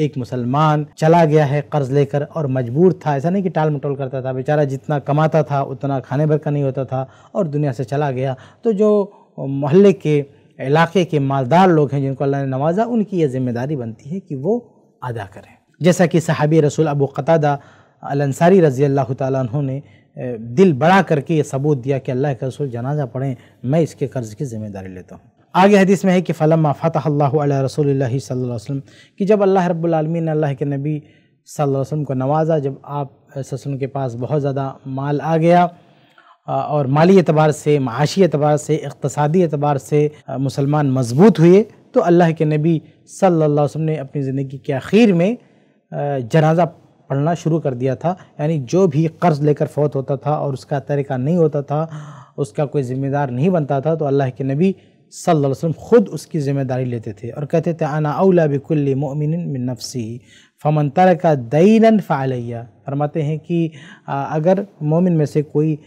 एक मुसलमान चला गया है कर्ज़ लेकर और मजबूर था ऐसा नहीं कि टाल मटोल करता था बेचारा जितना कमाता था उतना खाने भर का नहीं होता था और दुनिया से चला गया तो जो मोहल्ले के इलाके के मालदार लोग हैं जिनको अल्लाह ने नवाजा उनकी यह जिम्मेदारी बनती है कि वो अदा करें जैसा कि सहाबी रसूल अबू कतादा रज़ी अल्लाह तु ने दिल बड़ा करके ये सबूत दिया कि अल्लाह के रसूल जनाजा पढ़ें मैं इसके कर्ज़ की ज़िम्मेदारी लेता हूँ आगे हदीस में है कि फ़लम फ़तह रसूल वसम कि जब अल्लाह रब्लमी ने अल्लाह के नबी वसम को नवाजा जब आप वसम के पास बहुत ज़्यादा माल आ गया और माली एतबार से माशी एतबार से इकतसादी एतबार से मुसलमान मजबूत हुए तो अल्लाह के नबी सल्ला वसम ने अपनी ज़िंदगी के आखिर में जनाजा पढ़ना शुरू कर दिया था यानी जो भी कर्ज़ लेकर फौत होता था और उसका तरीका नहीं होता था उसका कोई ज़िम्मेदार नहीं बनता था तो अल्लाह के नबी सल्लल्लाहु अलैहि वसल्लम ख़ुद उसकी ज़िम्मेदारी लेते थे और कहते थे आना अवला बिकुल्ल मोमिन मिन नफसी फमन तरका दैन फ़ालिया फरमाते हैं कि अगर मोमिन में से कोई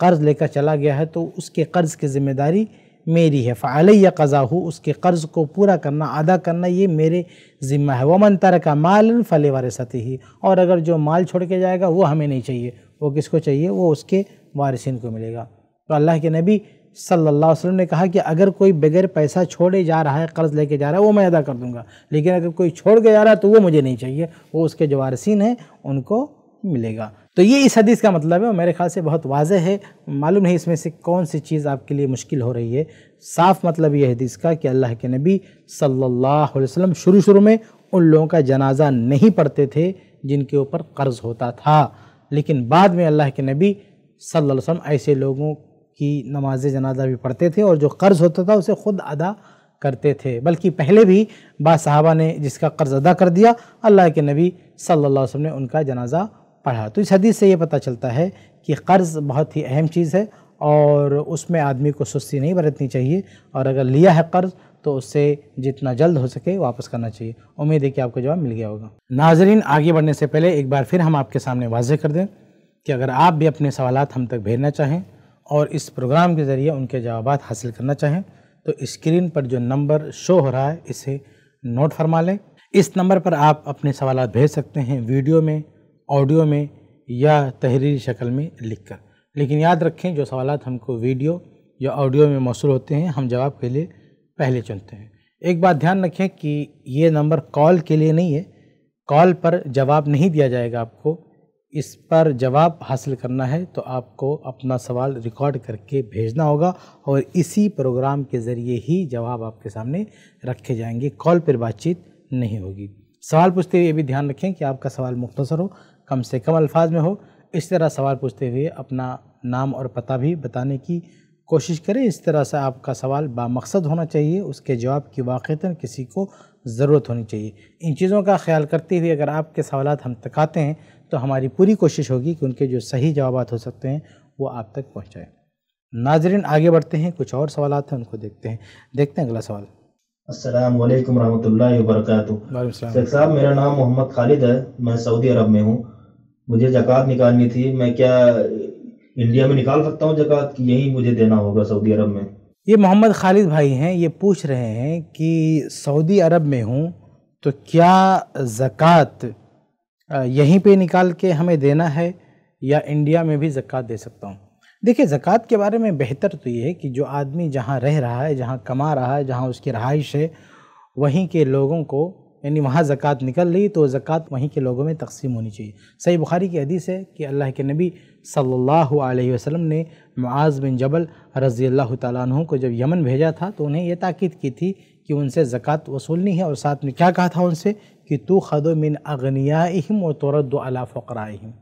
कर्ज़ लेकर चला गया है तो उसके कर्ज़ की ज़िम्मेदारी मेरी है फ़ालिया कज़ा हो उसके कर्ज़ को पूरा करना अदा करना ये मेरे ज़िम्मा है वमन तर का माल फले वारसती ही और अगर जो माल छोड़ के जाएगा वो हमें नहीं चाहिए वो किसको चाहिए वो उसके वारसिन को मिलेगा तो अल्लाह के नबी सल्लल्लाहु अलैहि वसल्लम ने कहा कि अगर कोई बगैर पैसा छोड़े जा रहा है कर्ज़ लेके जा रहा है वो मैं अदा कर दूँगा लेकिन अगर कोई छोड़ के जा रहा है तो वो मुझे नहीं चाहिए वो उसके जो वारसिन हैं उनको मिलेगा तो ये इस हदीस का मतलब है और मेरे ख्याल से बहुत वाजह है मालूम नहीं इसमें से कौन सी चीज़ आपके लिए मुश्किल हो रही है साफ मतलब ये हदीस का कि अल्लाह के नबी सल्लल्लाहु अलैहि वसल्लम शुरू शुरू में उन लोगों का जनाजा नहीं पढ़ते थे जिनके ऊपर कर्ज़ होता था लेकिन बाद में अल्लाह के नबी सल्लल्लाहु अलैहि वसल्लम ऐसे लोगों की नमाज जनाजा भी पढ़ते थे और जो कर्ज़ होता था उसे ख़ुद अदा करते थे बल्कि पहले भी बासहाबा ने जिसका कर्ज़ अदा कर दिया अल्लाह के नबी सल्लल्लाहु अलैहि वसल्लम ने उनका जनाजा पढ़ा तो इस हदीस से ये पता चलता है कि कर्ज़ बहुत ही अहम चीज़ है और उसमें आदमी को सुस्ती नहीं बरतनी चाहिए और अगर लिया है कर्ज़ तो उससे जितना जल्द हो सके वापस करना चाहिए उम्मीद है कि आपको जवाब मिल गया होगा नाजरीन आगे बढ़ने से पहले एक बार फिर हम आपके सामने वाजह कर दें कि अगर आप भी अपने सवाल हम तक भेजना चाहें और इस प्रोग्राम के ज़रिए उनके जवाब हासिल करना चाहें तो स्क्रीन पर जो नंबर शो हो रहा है इसे नोट फरमा लें इस नंबर पर आप अपने सवाल भेज सकते हैं वीडियो में ऑडियो में या तहरीरी शक्ल में लिख कर लेकिन याद रखें जो सवाल हमको वीडियो या ऑडियो में मौसू होते हैं हम जवाब के लिए पहले चुनते हैं एक बात ध्यान रखें कि ये नंबर कॉल के लिए नहीं है कॉल पर जवाब नहीं दिया जाएगा आपको इस पर जवाब हासिल करना है तो आपको अपना सवाल रिकॉर्ड करके भेजना होगा और इसी प्रोग्राम के ज़रिए ही जवाब आपके सामने रखे जाएंगे कॉल पर बातचीत नहीं होगी सवाल पूछते हुए ये भी ध्यान रखें कि आपका सवाल मुख्तसर हो कम से कम अल्फाज में हो इस तरह सवाल पूछते हुए अपना नाम और पता भी बताने की कोशिश करें इस तरह से आपका सवाल बामकसद होना चाहिए उसके जवाब की वाक़ता किसी को ज़रूरत होनी चाहिए इन चीज़ों का ख्याल करते हुए अगर आपके सवाल हम तक आते हैं तो हमारी पूरी कोशिश होगी कि उनके जो सही जवाब हो सकते हैं वो आप तक पहुँचाएँ नाजरीन आगे बढ़ते हैं कुछ और सवाल हैं उनको देखते हैं देखते हैं अगला सवाल असल वरहमल वर्क साहब मेरा नाम मोहम्मद खालिद है मैं सऊदी अरब में हूँ मुझे जक़ात निकालनी थी मैं क्या इंडिया में निकाल सकता हूँ जक़ात कि यही मुझे देना होगा सऊदी अरब में ये मोहम्मद खालिद भाई हैं ये पूछ रहे हैं कि सऊदी अरब में हूँ तो क्या जकवात यहीं पे निकाल के हमें देना है या इंडिया में भी जकवात दे सकता हूँ देखिए जकवात के बारे में बेहतर तो ये है कि जो आदमी जहाँ रह रहा है जहाँ कमा रहा है जहाँ उसकी रहाइश है वहीं के लोगों को यानी वहाँ ज़क़़त निकल रही तो ज़क़़त वहीं के लोगों में तकसीम होनी चाहिए सही बुखारी की हदीस है कि अल्लाह के नबी सल्लल्लाहु अलैहि वसल्लम ने मुआज़ बिन जबल रज़ी अल्लाह तु को जब यमन भेजा था तो उन्हें यह ताक़द की थी कि उनसे ज़क़़त वसूलनी है और साथ में क्या कहा था उनसे कि तो खदो मिन अगनियाम व तुरद अला फ़कराम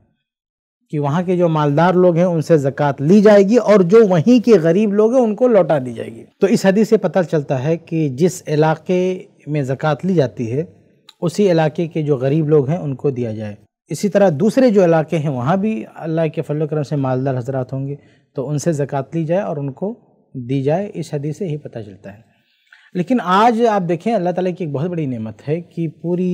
कि वहाँ के जो मालदार लोग हैं उनसे ज़क़़त ली जाएगी और जो वहीं के गरीब लोग हैं उनको लौटा दी जाएगी तो इस हदीस से पता चलता है कि जिस इलाके में ज़क़़त ली जाती है उसी इलाके के जो गरीब लोग हैं उनको दिया जाए इसी तरह दूसरे जो इलाके हैं वहाँ भी अल्लाह के फल करम से मालदार हजरात होंगे तो उनसे ज़क़़त ली जाए और उनको दी जाए इस हदीस से ही पता चलता है लेकिन आज आप देखें अल्लाह ताली की एक बहुत बड़ी नमत है कि पूरी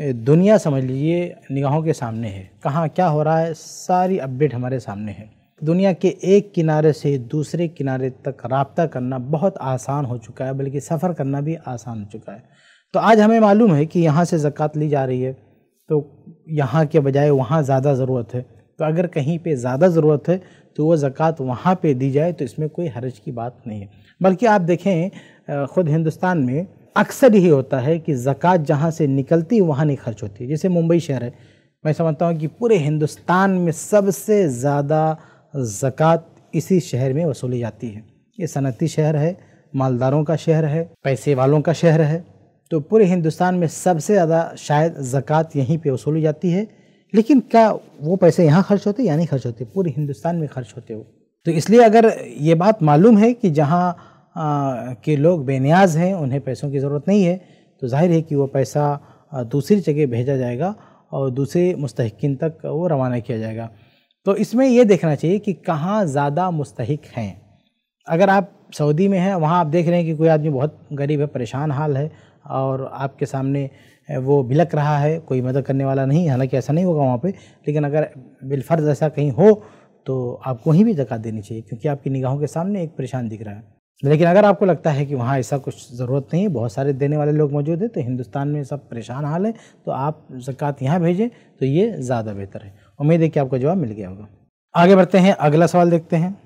दुनिया समझ लीजिए निगाहों के सामने है कहाँ क्या हो रहा है सारी अपडेट हमारे सामने है दुनिया के एक किनारे से दूसरे किनारे तक रबता करना बहुत आसान हो चुका है बल्कि सफ़र करना भी आसान हो चुका है तो आज हमें मालूम है कि यहाँ से ज़क़़त ली जा रही है तो यहाँ के बजाय वहाँ ज़्यादा ज़रूरत है तो अगर कहीं पे ज़्यादा ज़रूरत है तो वो ज़क़़त वहाँ पे दी जाए तो इसमें कोई हर्ज की बात नहीं है बल्कि आप देखें ख़ुद हिंदुस्तान में अक्सर यही होता है कि ज़क़़त जहाँ से निकलती वहाँ नहीं खर्च होती जैसे मुंबई शहर है मैं समझता हूँ कि पूरे हिंदुस्तान में सबसे ज़्यादा ज़क़़त इसी शहर में वसूली जाती है ये सनती शहर है मालदारों का शहर है पैसे वालों का शहर है तो पूरे हिंदुस्तान में सबसे ज़्यादा शायद ज़क़़त यहीं पर वसूली जाती है लेकिन क्या वो पैसे यहाँ खर्च होते या नहीं खर्च होते पूरे हिंदुस्तान में खर्च होते वो तो इसलिए अगर ये बात मालूम है कि जहाँ के लोग बेनियाज हैं उन्हें पैसों की ज़रूरत नहीं है तो जाहिर है कि वो पैसा दूसरी जगह भेजा जाएगा और दूसरे मुस्तकिन तक वो रवाना किया जाएगा तो इसमें यह देखना चाहिए कि कहाँ ज़्यादा मुस्तक हैं अगर आप सऊदी में हैं वहाँ आप देख रहे हैं कि कोई आदमी बहुत गरीब है परेशान हाल है और आपके सामने वो भिलक रहा है कोई मदद करने वाला नहीं हालांकि ऐसा नहीं होगा वहाँ पे लेकिन अगर बिलफर्ज ऐसा कहीं हो तो आपको ही भी जगह देनी चाहिए क्योंकि आपकी निगाहों के सामने एक परेशान दिख रहा है लेकिन अगर आपको लगता है कि वहाँ ऐसा कुछ ज़रूरत नहीं बहुत सारे देने वाले लोग मौजूद हैं तो हिंदुस्तान में सब परेशान हाल है तो आप जक़ात यहाँ भेजें तो ये ज़्यादा बेहतर है उम्मीद है कि आपको जवाब मिल गया होगा आगे बढ़ते हैं अगला सवाल देखते हैं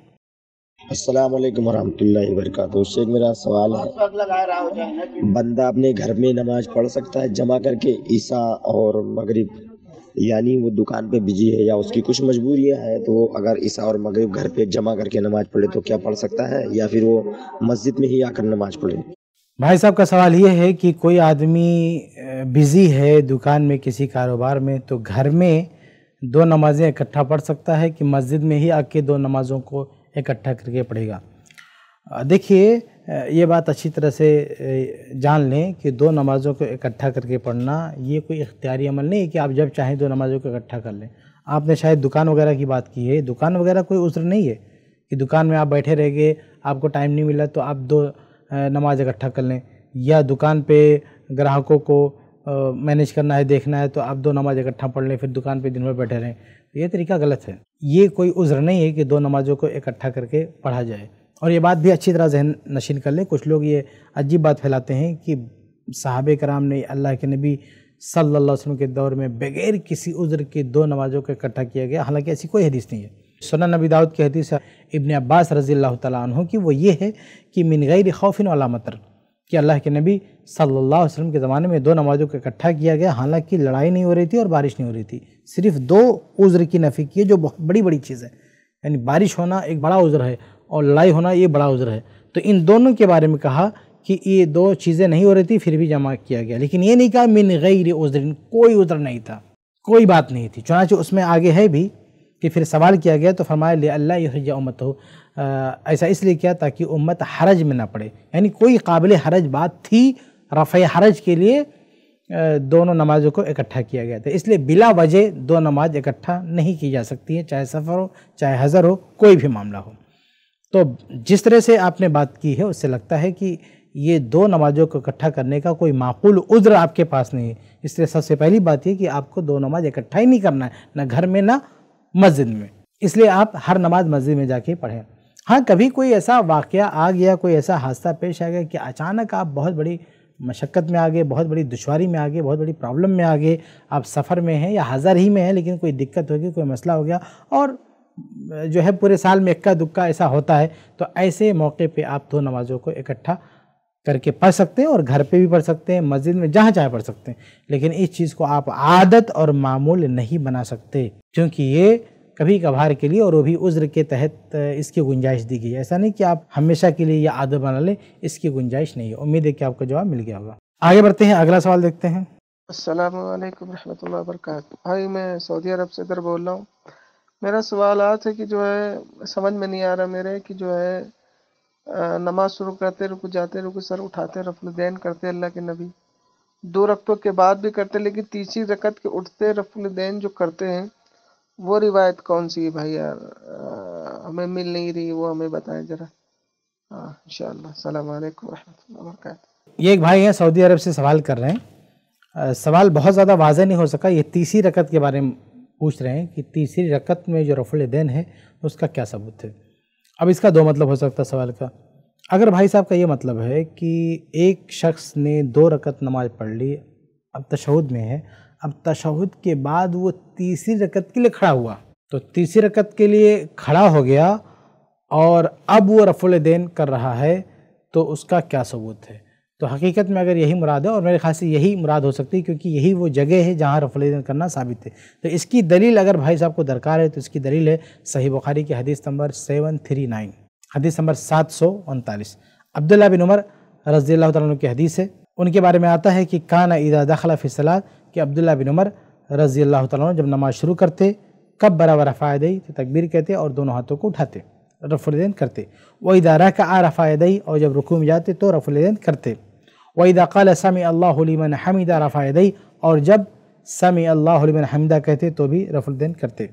असलम वरहमल वर्क शेख मेरा सवाल है बंदा अपने घर में नमाज पढ़ सकता है जमा करके ईसा और मगरिब यानी वो दुकान पे बिजी है या उसकी कुछ मजबूरियां हैं तो अगर ईसा और मगरिब घर पे जमा करके नमाज पढ़े तो क्या पढ़ सकता है या फिर वो मस्जिद में ही आकर नमाज पढ़े भाई साहब का सवाल ये है कि कोई आदमी बिज़ी है दुकान में किसी कारोबार में तो घर में दो नमाज़ें इकट्ठा पढ़ सकता है कि मस्जिद में ही आके दो नमाज़ों को इकट्ठा करके पढ़ेगा देखिए ये बात अच्छी तरह से जान लें कि दो नमाज़ों को इकट्ठा करके पढ़ना ये कोई इख्तियारी अमल नहीं है कि आप जब चाहें दो नमाज़ों को इकट्ठा कर लें आपने शायद दुकान वगैरह की बात की है दुकान वगैरह कोई उज़्र नहीं है कि दुकान में आप बैठे रह गए आपको टाइम नहीं मिला तो आप दो नमाज इकट्ठा कर लें या दुकान पे ग्राहकों को मैनेज करना है देखना है तो आप दो नमाज इकट्ठा पढ़ लें फिर दुकान पे दिन भर बैठे रहें ये तरीका गलत है ये कोई उज्र नहीं है कि दो नमाज़ों को इकट्ठा करके पढ़ा जाए और ये बात भी अच्छी तरह जहन नशीन कर लें कुछ लोग ये अजीब बात फैलाते हैं कि साहब कराम ने अल्लाह के नबी सल्ला वसलम के दौर में बगैर किसी उज्र के दो नमाजों को इकट्ठा किया गया हालांकि ऐसी कोई हदीस नहीं है सुना नबी दाऊद की हदीस इबन अब्बास रज़ी अल्लाह तु की वो ये है कि मिन गैर खौफिन अलामतर कि अल्लाह के नबी सल्ला वसलम के ज़माने में दो नमाजों को इकट्ठा किया गया हालांकि लड़ाई नहीं हो रही थी और बारिश नहीं हो रही थी सिर्फ दो उज्र की नफ़ी की है जो बहुत बड़ी बड़ी चीज़ है यानी बारिश होना एक बड़ा उज्र है और लड़ाई होना ये बड़ा उज्र है तो इन दोनों के बारे में कहा कि ये दो चीज़ें नहीं हो रही थी फिर भी जमा किया गया लेकिन ये नहीं कहा मिन गैर उज्र कोई उज्र नहीं था कोई बात नहीं थी चुनाचे उसमें आगे है भी कि फिर सवाल किया गया तो फरमाया ले अल्लाह उम्मत हो ऐसा इसलिए किया ताकि उम्मत हरज में ना पड़े यानी कोई काबिल हरज बात थी रफ़ हरज के लिए दोनों नमाज़ों को इकट्ठा किया गया था इसलिए बिला वजह दो नमाज इकट्ठा नहीं की जा सकती है चाहे सफ़र हो चाहे हज़र हो कोई भी मामला हो तो जिस तरह से आपने बात की है उससे लगता है कि ये दो नमाजों को इकट्ठा करने का कोई माकूल उज्र आपके पास नहीं है इसलिए सबसे पहली बात यह कि आपको दो नमाज इकट्ठा ही नहीं करना है ना घर में ना मस्जिद में इसलिए आप हर नमाज मस्जिद में जाके पढ़ें हाँ कभी कोई ऐसा वाक़ आ गया कोई ऐसा हादसा पेश आ गया कि अचानक आप बहुत बड़ी मशक्क़त में आ गए बहुत बड़ी दुशारी में आ गए बहुत बड़ी प्रॉब्लम में आ गए आप सफ़र में हैं या हजार ही में हैं लेकिन कोई दिक्कत होगी कोई मसला हो गया और जो है पूरे साल में इक्का दुक्का ऐसा होता है तो ऐसे मौके पे आप दो नमाज़ों को इकट्ठा करके पढ़ सकते हैं और घर पे भी पढ़ सकते हैं मस्जिद में जहाँ चाहे पढ़ सकते हैं लेकिन इस चीज़ को आप आदत और मामूल नहीं बना सकते क्योंकि ये कभी कभार के लिए और वो भी उज्र के तहत इसकी गुंजाइश दी गई है ऐसा नहीं कि आप हमेशा के लिए यह आदत बना लें इसकी गुंजाइश नहीं है उम्मीद है कि आपको जवाब मिल गया होगा आगे बढ़ते हैं अगला सवाल देखते हैं असलम वरहमल वरक भाई मैं सऊदी अरब से इधर बोल रहा हूँ मेरा सवाल आ था कि जो है समझ में नहीं आ रहा मेरे कि जो है नमाज शुरू करते रुक जाते रुक सर उठाते दैन करते अल्लाह के नबी दो रकतों के बाद भी करते लेकिन तीसरी रकत के उठते दैन जो करते हैं वो रिवायत कौन सी है भाई यार आ, हमें मिल नहीं रही वो हमें बताएं जरा हाँ इन सलाम वरक ये एक भाई हैं सऊदी अरब से सवाल कर रहे हैं आ, सवाल बहुत ज़्यादा वाजह नहीं हो सका ये तीसरी रकत के बारे में पूछ रहे हैं कि तीसरी रकत में जो रफल दैन है उसका क्या सबूत है अब इसका दो मतलब हो सकता सवाल का अगर भाई साहब का ये मतलब है कि एक शख्स ने दो रकत नमाज पढ़ ली अब तशहद में है अब तशहद के बाद वो तीसरी रकत के लिए खड़ा हुआ तो तीसरी रकत के लिए खड़ा हो गया और अब वो रफुल दैन कर रहा है तो उसका क्या सबूत है तो हकीकत में अगर यही मुराद है और मेरे ख्याल से यही मुराद हो सकती है क्योंकि यही वो जगह है जहाँ रफल करना साबित है तो इसकी दलील अगर भाई साहब को दरकार है तो इसकी दलील है सही बुखारी की हदीस नंबर सेवन थ्री नाइन हदीस नंबर सात सौ उनतालीस अब्दुल्ला बिन उमर रजी तु की हदीस है उनके बारे में आता है कि कान ईदा दखला फ़िसला कि अब्दुल्ला बिन उमर रजी अल्लाह तु जब नमाज़ शुरू करते कब बराबर दई तो तकबीर कहते और दोनों हाथों को उठाते रफुलदैन करते वही दारा का आ दई और जब रुकू में जाते तो रफुल करते कल समी अल्लामन हमीदा रफ़ादई और जब समी अल्लामन हमीदा कहते तो भी रफुलदैन करते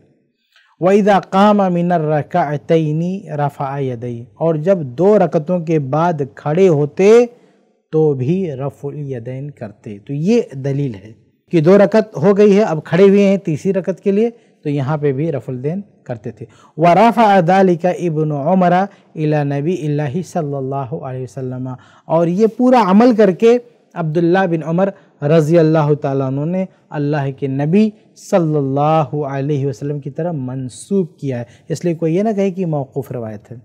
वहीदा काम मिनर रकातनी रफ़ादई और जब दो रकतों के बाद खड़े होते तो भी रफ़ुलदैन करते तो ये दलील है कि दो रकत हो गई है अब खड़े हुए हैं तीसरी रकत के लिए तो यहाँ पे भी रफुलदैन करते थे वराफ़ा का इबन उमरा इला नबी सल्लल्लाहु अलैहि वसल्लम और ये पूरा अमल करके अब्दुल्ला बिन उमर रज़ी अल्लाह ने अल्लाह के नबी सल्लल्लाहु अलैहि वसल्लम की तरफ मंसूब किया है इसलिए कोई ये ना कहे कि मौक़ रवायत है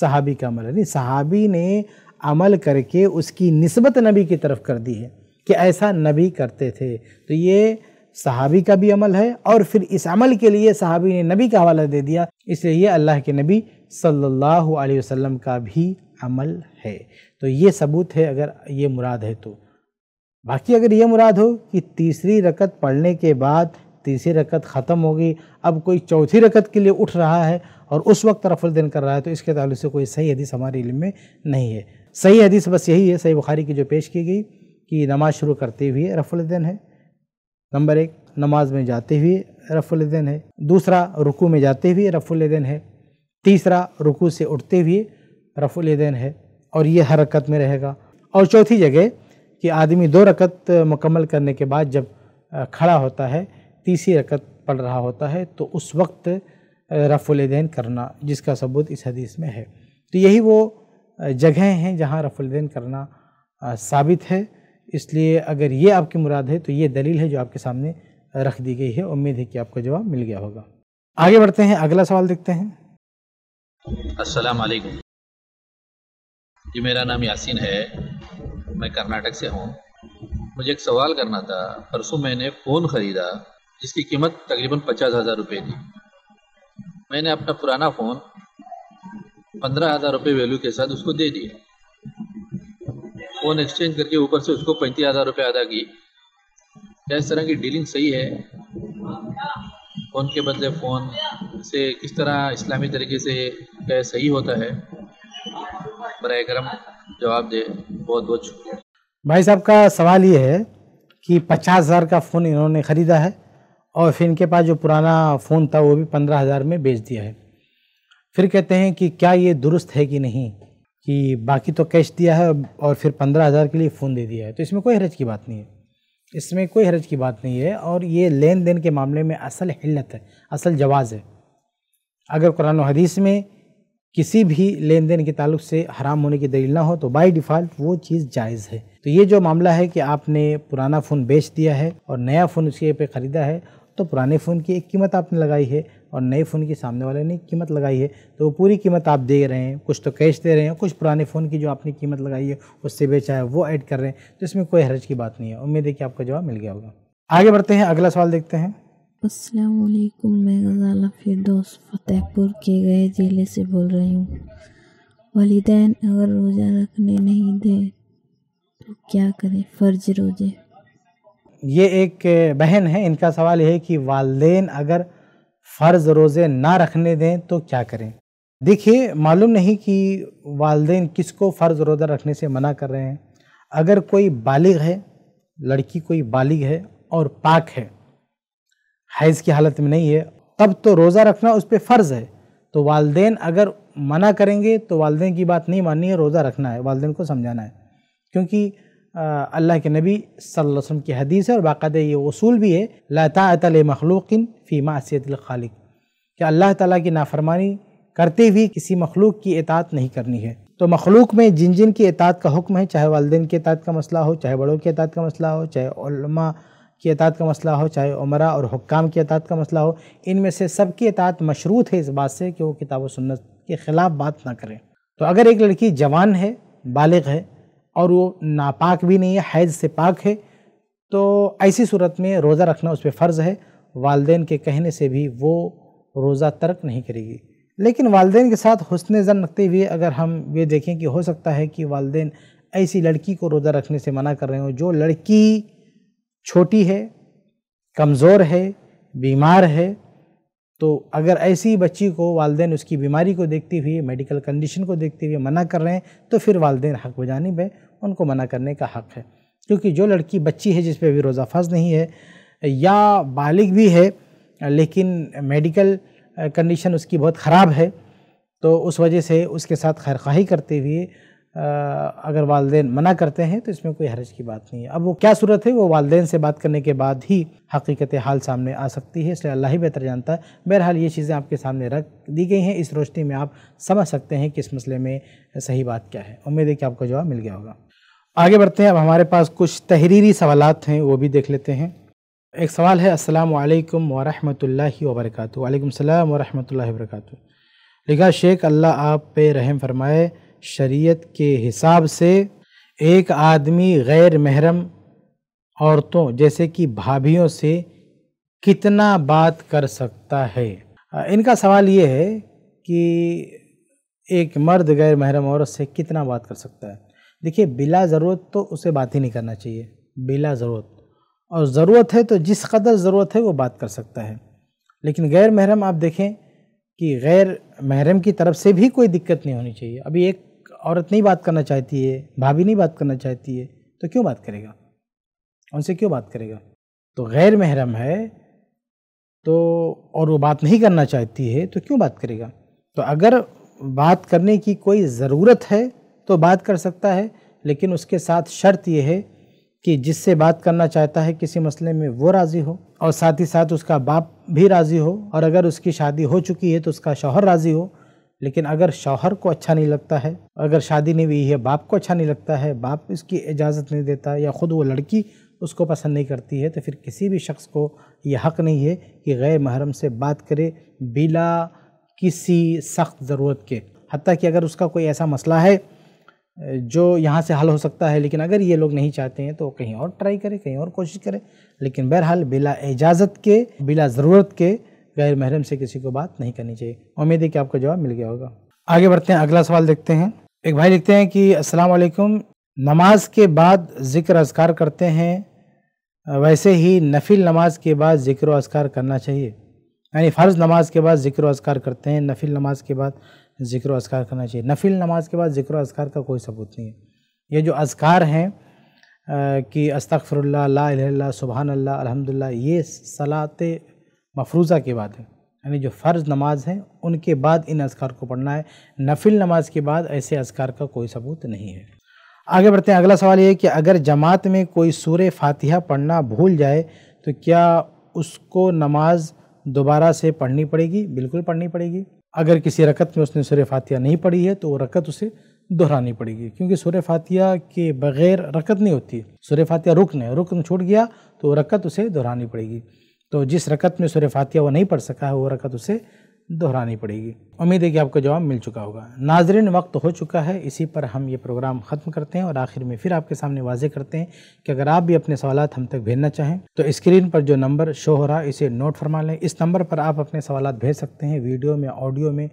सहाबी का अमल है नहीं सहाबी ने अमल करके उसकी नस्बत नबी की तरफ कर दी है कि ऐसा नबी करते थे तो ये सहाबी का भी अमल है और फिर इस अमल के लिए सहाबी ने नबी का हवाला दे दिया इसलिए ये अल्लाह के नबी सल्लल्लाहु अलैहि वसल्लम का भी अमल है तो ये सबूत है अगर ये मुराद है तो बाकी अगर ये मुराद हो कि तीसरी रकत पढ़ने के बाद तीसरी रकत ख़त्म हो गई अब कोई चौथी रकत के लिए उठ रहा है और उस वक्त दिन कर रहा है तो इसके ताल्लुक से कोई सही हदीस हमारे इल्म में नहीं है सही हदीस बस यही है सही बुखारी की जो पेश की गई कि नमाज़ शुरू करते हुए रफुलदन है नंबर एक नमाज में जाते हुए रफ़ुलदैन है दूसरा रुकू में जाते हुए रफ़ुलदैन है तीसरा रुकू से उठते हुए रफ़ुलदैन है और ये हरकत में रहेगा और चौथी जगह कि आदमी दो रकत मुकम्मल करने के बाद जब खड़ा होता है तीसरी रकत पढ़ रहा होता है तो उस वक्त रफ़ुलदैन करना जिसका सबूत इस हदीस में है तो यही वो जगहें हैं जहाँ रफ़ुलदैन करना साबित है इसलिए अगर ये आपकी मुराद है तो ये दलील है जो आपके सामने रख दी गई है उम्मीद है कि आपको जवाब मिल गया होगा आगे बढ़ते हैं अगला सवाल देखते हैं अस्सलाम वालेकुम जी मेरा नाम यासीन है मैं कर्नाटक से हूँ मुझे एक सवाल करना था परसों मैंने फ़ोन ख़रीदा जिसकी कीमत तकरीबन पचास हज़ार रुपये थी मैंने अपना पुराना फ़ोन पंद्रह हज़ार रुपये वैल्यू के साथ उसको दे दिया ऑन एक्सचेंज करके ऊपर से उसको पैंतीस हज़ार रुपये अदा की क्या इस तरह की डीलिंग सही है फ़ोन के बदले फ़ोन से किस तरह इस्लामी तरीके से क्या सही होता है बर करम जवाब दे बहुत बहुत शुक्रिया भाई साहब का सवाल ये है कि पचास हज़ार का फ़ोन इन्होंने ख़रीदा है और फिर इनके पास जो पुराना फ़ोन था वो भी पंद्रह हज़ार में बेच दिया है फिर कहते हैं कि क्या ये दुरुस्त है कि नहीं कि बाकी तो कैश दिया है और फिर पंद्रह हज़ार के लिए फ़ोन दे दिया है तो इसमें कोई हरज की बात नहीं है इसमें कोई हरज की बात नहीं है और ये लेन देन के मामले में असल हिल्लत है असल जवाज़ है अगर कुरान हदीस में किसी भी लेन देन के ताल्लुक से हराम होने की दलील ना हो तो बाई डिफ़ाल्ट वो चीज़ जायज़ है तो ये जो मामला है कि आपने पुराना फ़ोन बेच दिया है और नया फ़ोन उसके पे ख़रीदा है तो पुराने फ़ोन की एक कीमत आपने लगाई है और नए फ़ोन की सामने वाले ने कीमत लगाई है तो वो पूरी कीमत आप दे रहे हैं कुछ तो कैश दे रहे हैं कुछ पुराने फ़ोन की जो आपने कीमत लगाई है उससे बेचा है वो ऐड कर रहे हैं तो इसमें कोई हरज की बात नहीं है उम्मीद है कि आपका जवाब मिल गया होगा आगे बढ़ते हैं अगला सवाल देखते हैं असलकुम मैं गजाला फिरदोस फतेहपुर के गए ज़िले से बोल रही हूँ वालदेन अगर रोज़ा रखने नहीं दे तो क्या करें फ़र्ज रोज़े ये एक बहन है इनका सवाल है कि वालदेन अगर फ़र्ज़ रोज़े ना रखने दें तो क्या करें देखिए मालूम नहीं कि किस किसको फ़र्ज़ रोज़ा रखने से मना कर रहे हैं अगर कोई बालिग है लड़की कोई बालिग है और पाक है हैज़ की हालत में नहीं है तब तो रोज़ा रखना उस पर फ़र्ज़ है तो वालदे अगर मना करेंगे तो वालदे की बात नहीं माननी है रोज़ा रखना है वालदे को समझाना है क्योंकि अल्लाह के नबी सल्लल्लाहु अलैहि वसल्लम की हदीस है और बाकायदा ये उसूल भी है लतातल मखलूकिन फ़ी मासीतलखालिक कि अल्लाह ताला की नाफरमानी करते हुए किसी मखलूक की इतात नहीं करनी है तो मखलूक में जिन जिन की इतात का हुक्म है चाहे वालदेन की इतात का मसला हो चाहे बड़ों की इतात का मसला हो चाहे की इतात का मसला हो चाहे उमरा और हुक्काम की इतात का मसला हो इनमें से सब की इतात मशरूत है इस बात से कि वो किताब सुन्नत के ख़िलाफ़ बात ना करें तो अगर एक लड़की जवान है बालग है और वो नापाक भी नहीं है हैज से पाक है तो ऐसी सूरत में रोज़ा रखना उस पर फ़र्ज़ है वालदेन के कहने से भी वो रोज़ा तर्क नहीं करेगी लेकिन वालदेन के साथ हुसन ज़न रखते हुए अगर हम ये देखें कि हो सकता है कि वालदेन ऐसी लड़की को रोज़ा रखने से मना कर रहे हो जो लड़की छोटी है कमज़ोर है बीमार है तो अगर ऐसी बच्ची को वालदे उसकी बीमारी को देखते हुए मेडिकल कंडीशन को देखते हुए मना कर रहे हैं तो फिर वालदे हक बजानब है उनको मना करने का हक़ है क्योंकि जो लड़की बच्ची है जिस पर अभी रोज़ा फर्ज नहीं है या बालिग भी है लेकिन मेडिकल कंडीशन उसकी बहुत ख़राब है तो उस वजह से उसके साथ खैरखाही करते हुए अगर वालदे मना करते हैं तो इसमें कोई हरज की बात नहीं है अब वो क्या सूरत है वो वालदे से बात करने के बाद ही हकीकत हाल सामने आ सकती है इसलिए अल्लाह ही बेहतर जानता है बहरहाल ये चीज़ें आपके सामने रख दी गई हैं इस रोशनी में आप समझ सकते हैं कि इस मसले में सही बात क्या है उम्मीद है कि आपको जवाब मिल गया होगा आगे बढ़ते हैं अब हमारे पास कुछ तहरीरी सवालत हैं वो भी देख लेते हैं एक सवाल है असलम वालेकुम वरक वालेकाम वालेकुम सलाम लिखा शेख अल्लाह आप पे रहम फरमाए शरीयत के हिसाब से एक आदमी गैर महरम औरतों जैसे कि भाभीियों से कितना बात कर सकता है इनका सवाल ये है कि एक मर्द गैर महरम औरत से कितना बात कर सकता है देखिए बिला ज़रूरत तो उसे बात ही नहीं करना चाहिए बिला ज़रूरत और ज़रूरत है तो जिस कदर ज़रूरत है वो बात कर सकता है लेकिन गैर महरम आप देखें कि गैर महरम की तरफ से भी कोई दिक्कत नहीं होनी चाहिए अभी एक औरत नहीं बात करना चाहती है भाभी नहीं बात करना चाहती है तो क्यों बात करेगा उनसे क्यों बात करेगा तो गैर महरम है तो और वो बात नहीं करना चाहती है तो क्यों बात करेगा तो अगर बात करने की कोई ज़रूरत है तो बात कर सकता है लेकिन उसके साथ शर्त यह है कि जिससे बात करना चाहता है किसी मसले में वो राज़ी हो और साथ ही साथ उसका बाप भी राज़ी हो और अगर उसकी शादी हो चुकी है तो उसका शौहर राज़ी हो लेकिन अगर शौहर को अच्छा नहीं लगता है अगर शादी नहीं हुई है बाप को अच्छा नहीं लगता है बाप इसकी इजाज़त नहीं देता या ख़ुद वो लड़की उसको पसंद नहीं करती है तो फिर किसी भी शख्स को ये हक़ नहीं है कि गैर महरम से बात करे बिला किसी सख्त ज़रूरत के हती कि अगर उसका कोई ऐसा मसला है जो यहाँ से हल हो सकता है लेकिन अगर ये लोग नहीं चाहते हैं तो कहीं और ट्राई करें कहीं और कोशिश करें लेकिन बहरहाल बिला इजाज़त के बिला ज़रूरत के गैर महरम से किसी को बात नहीं करनी चाहिए उम्मीद है कि आपको जवाब मिल गया होगा आगे बढ़ते हैं अगला सवाल देखते हैं एक भाई लिखते हैं कि अस्सलाम वालेकुम नमाज के बाद जिक्र असकार करते हैं वैसे ही नफिल नमाज के बाद जिक्र असकार करना चाहिए यानी फ़र्ज़ नमाज के बाद जिक्र असकार करते हैं नफिल नमाज के बाद जिक्र असकार करना चाहिए नफिल नमाज के बाद जिक्र असकार का कोई सबूत नहीं है ये जो असकार हैं कि अस्तफ़रल्ला ला अल्लाह अलहमदिल्ला ये सलात मफरूज़ा के बाद यानी जो फ़र्ज़ नमाज है उनके बाद इन असकार को पढ़ना है नफिल नमाज के बाद ऐसे असकार का कोई सबूत नहीं है आगे बढ़ते हैं अगला सवाल ये कि अगर जमात में कोई सूर फातिहा पढ़ना भूल जाए तो क्या उसको नमाज दोबारा से पढ़नी पड़ेगी बिल्कुल पढ़नी पड़ेगी अगर किसी रकत में उसने सूर्य फातिया नहीं पढ़ी है तो वो रकत उसे दोहरानी पड़ेगी क्योंकि सूर्य फातिया के बगैर रकत नहीं होती सूर्य फातिया रुकन है रुकन छूट गया तो रकत उसे दोहरानी पड़ेगी तो जिस रकत में सूर्य फातिया वो नहीं पढ़ सका है वो रकत उसे दोहरानी पड़ेगी उम्मीद है कि आपको जवाब मिल चुका होगा नाजरीन वक्त हो चुका है इसी पर हम ये प्रोग्राम ख़त्म करते हैं और आखिर में फिर आपके सामने वाजे करते हैं कि अगर आप भी अपने सवाल हम तक भेजना चाहें तो स्क्रीन पर जो नंबर शो हो रहा है इसे नोट फरमा लें इस नंबर पर आप अपने सवाल भेज सकते हैं वीडियो में ऑडियो में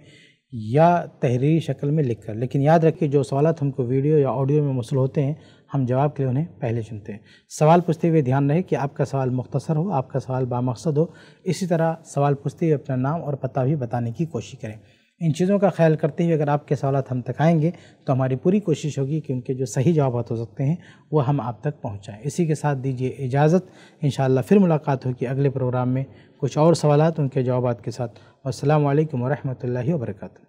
या तहरीरी शक्ल में लिख कर लेकिन याद रखिए जो सवाल हमको वीडियो या ऑडियो में मसल होते हैं हम जवाब के लिए उन्हें पहले चुनते हैं सवाल पूछते हुए ध्यान रहे कि आपका सवाल मुख्तसर हो आपका सवाल बामकसद हो इसी तरह सवाल पूछते हुए अपना नाम और पता भी बताने की कोशिश करें इन चीज़ों का ख्याल करते हुए अगर आपके सवाल हम तक आएंगे तो हमारी पूरी कोशिश होगी कि उनके जो सही जवाब हो सकते हैं वो हम आप तक पहुँचाएँ इसी के साथ दीजिए इजाज़त इन फिर मुलाकात होगी अगले प्रोग्राम में कुछ और सवाल उनके जवाब के साथ असल वरहमल वर्का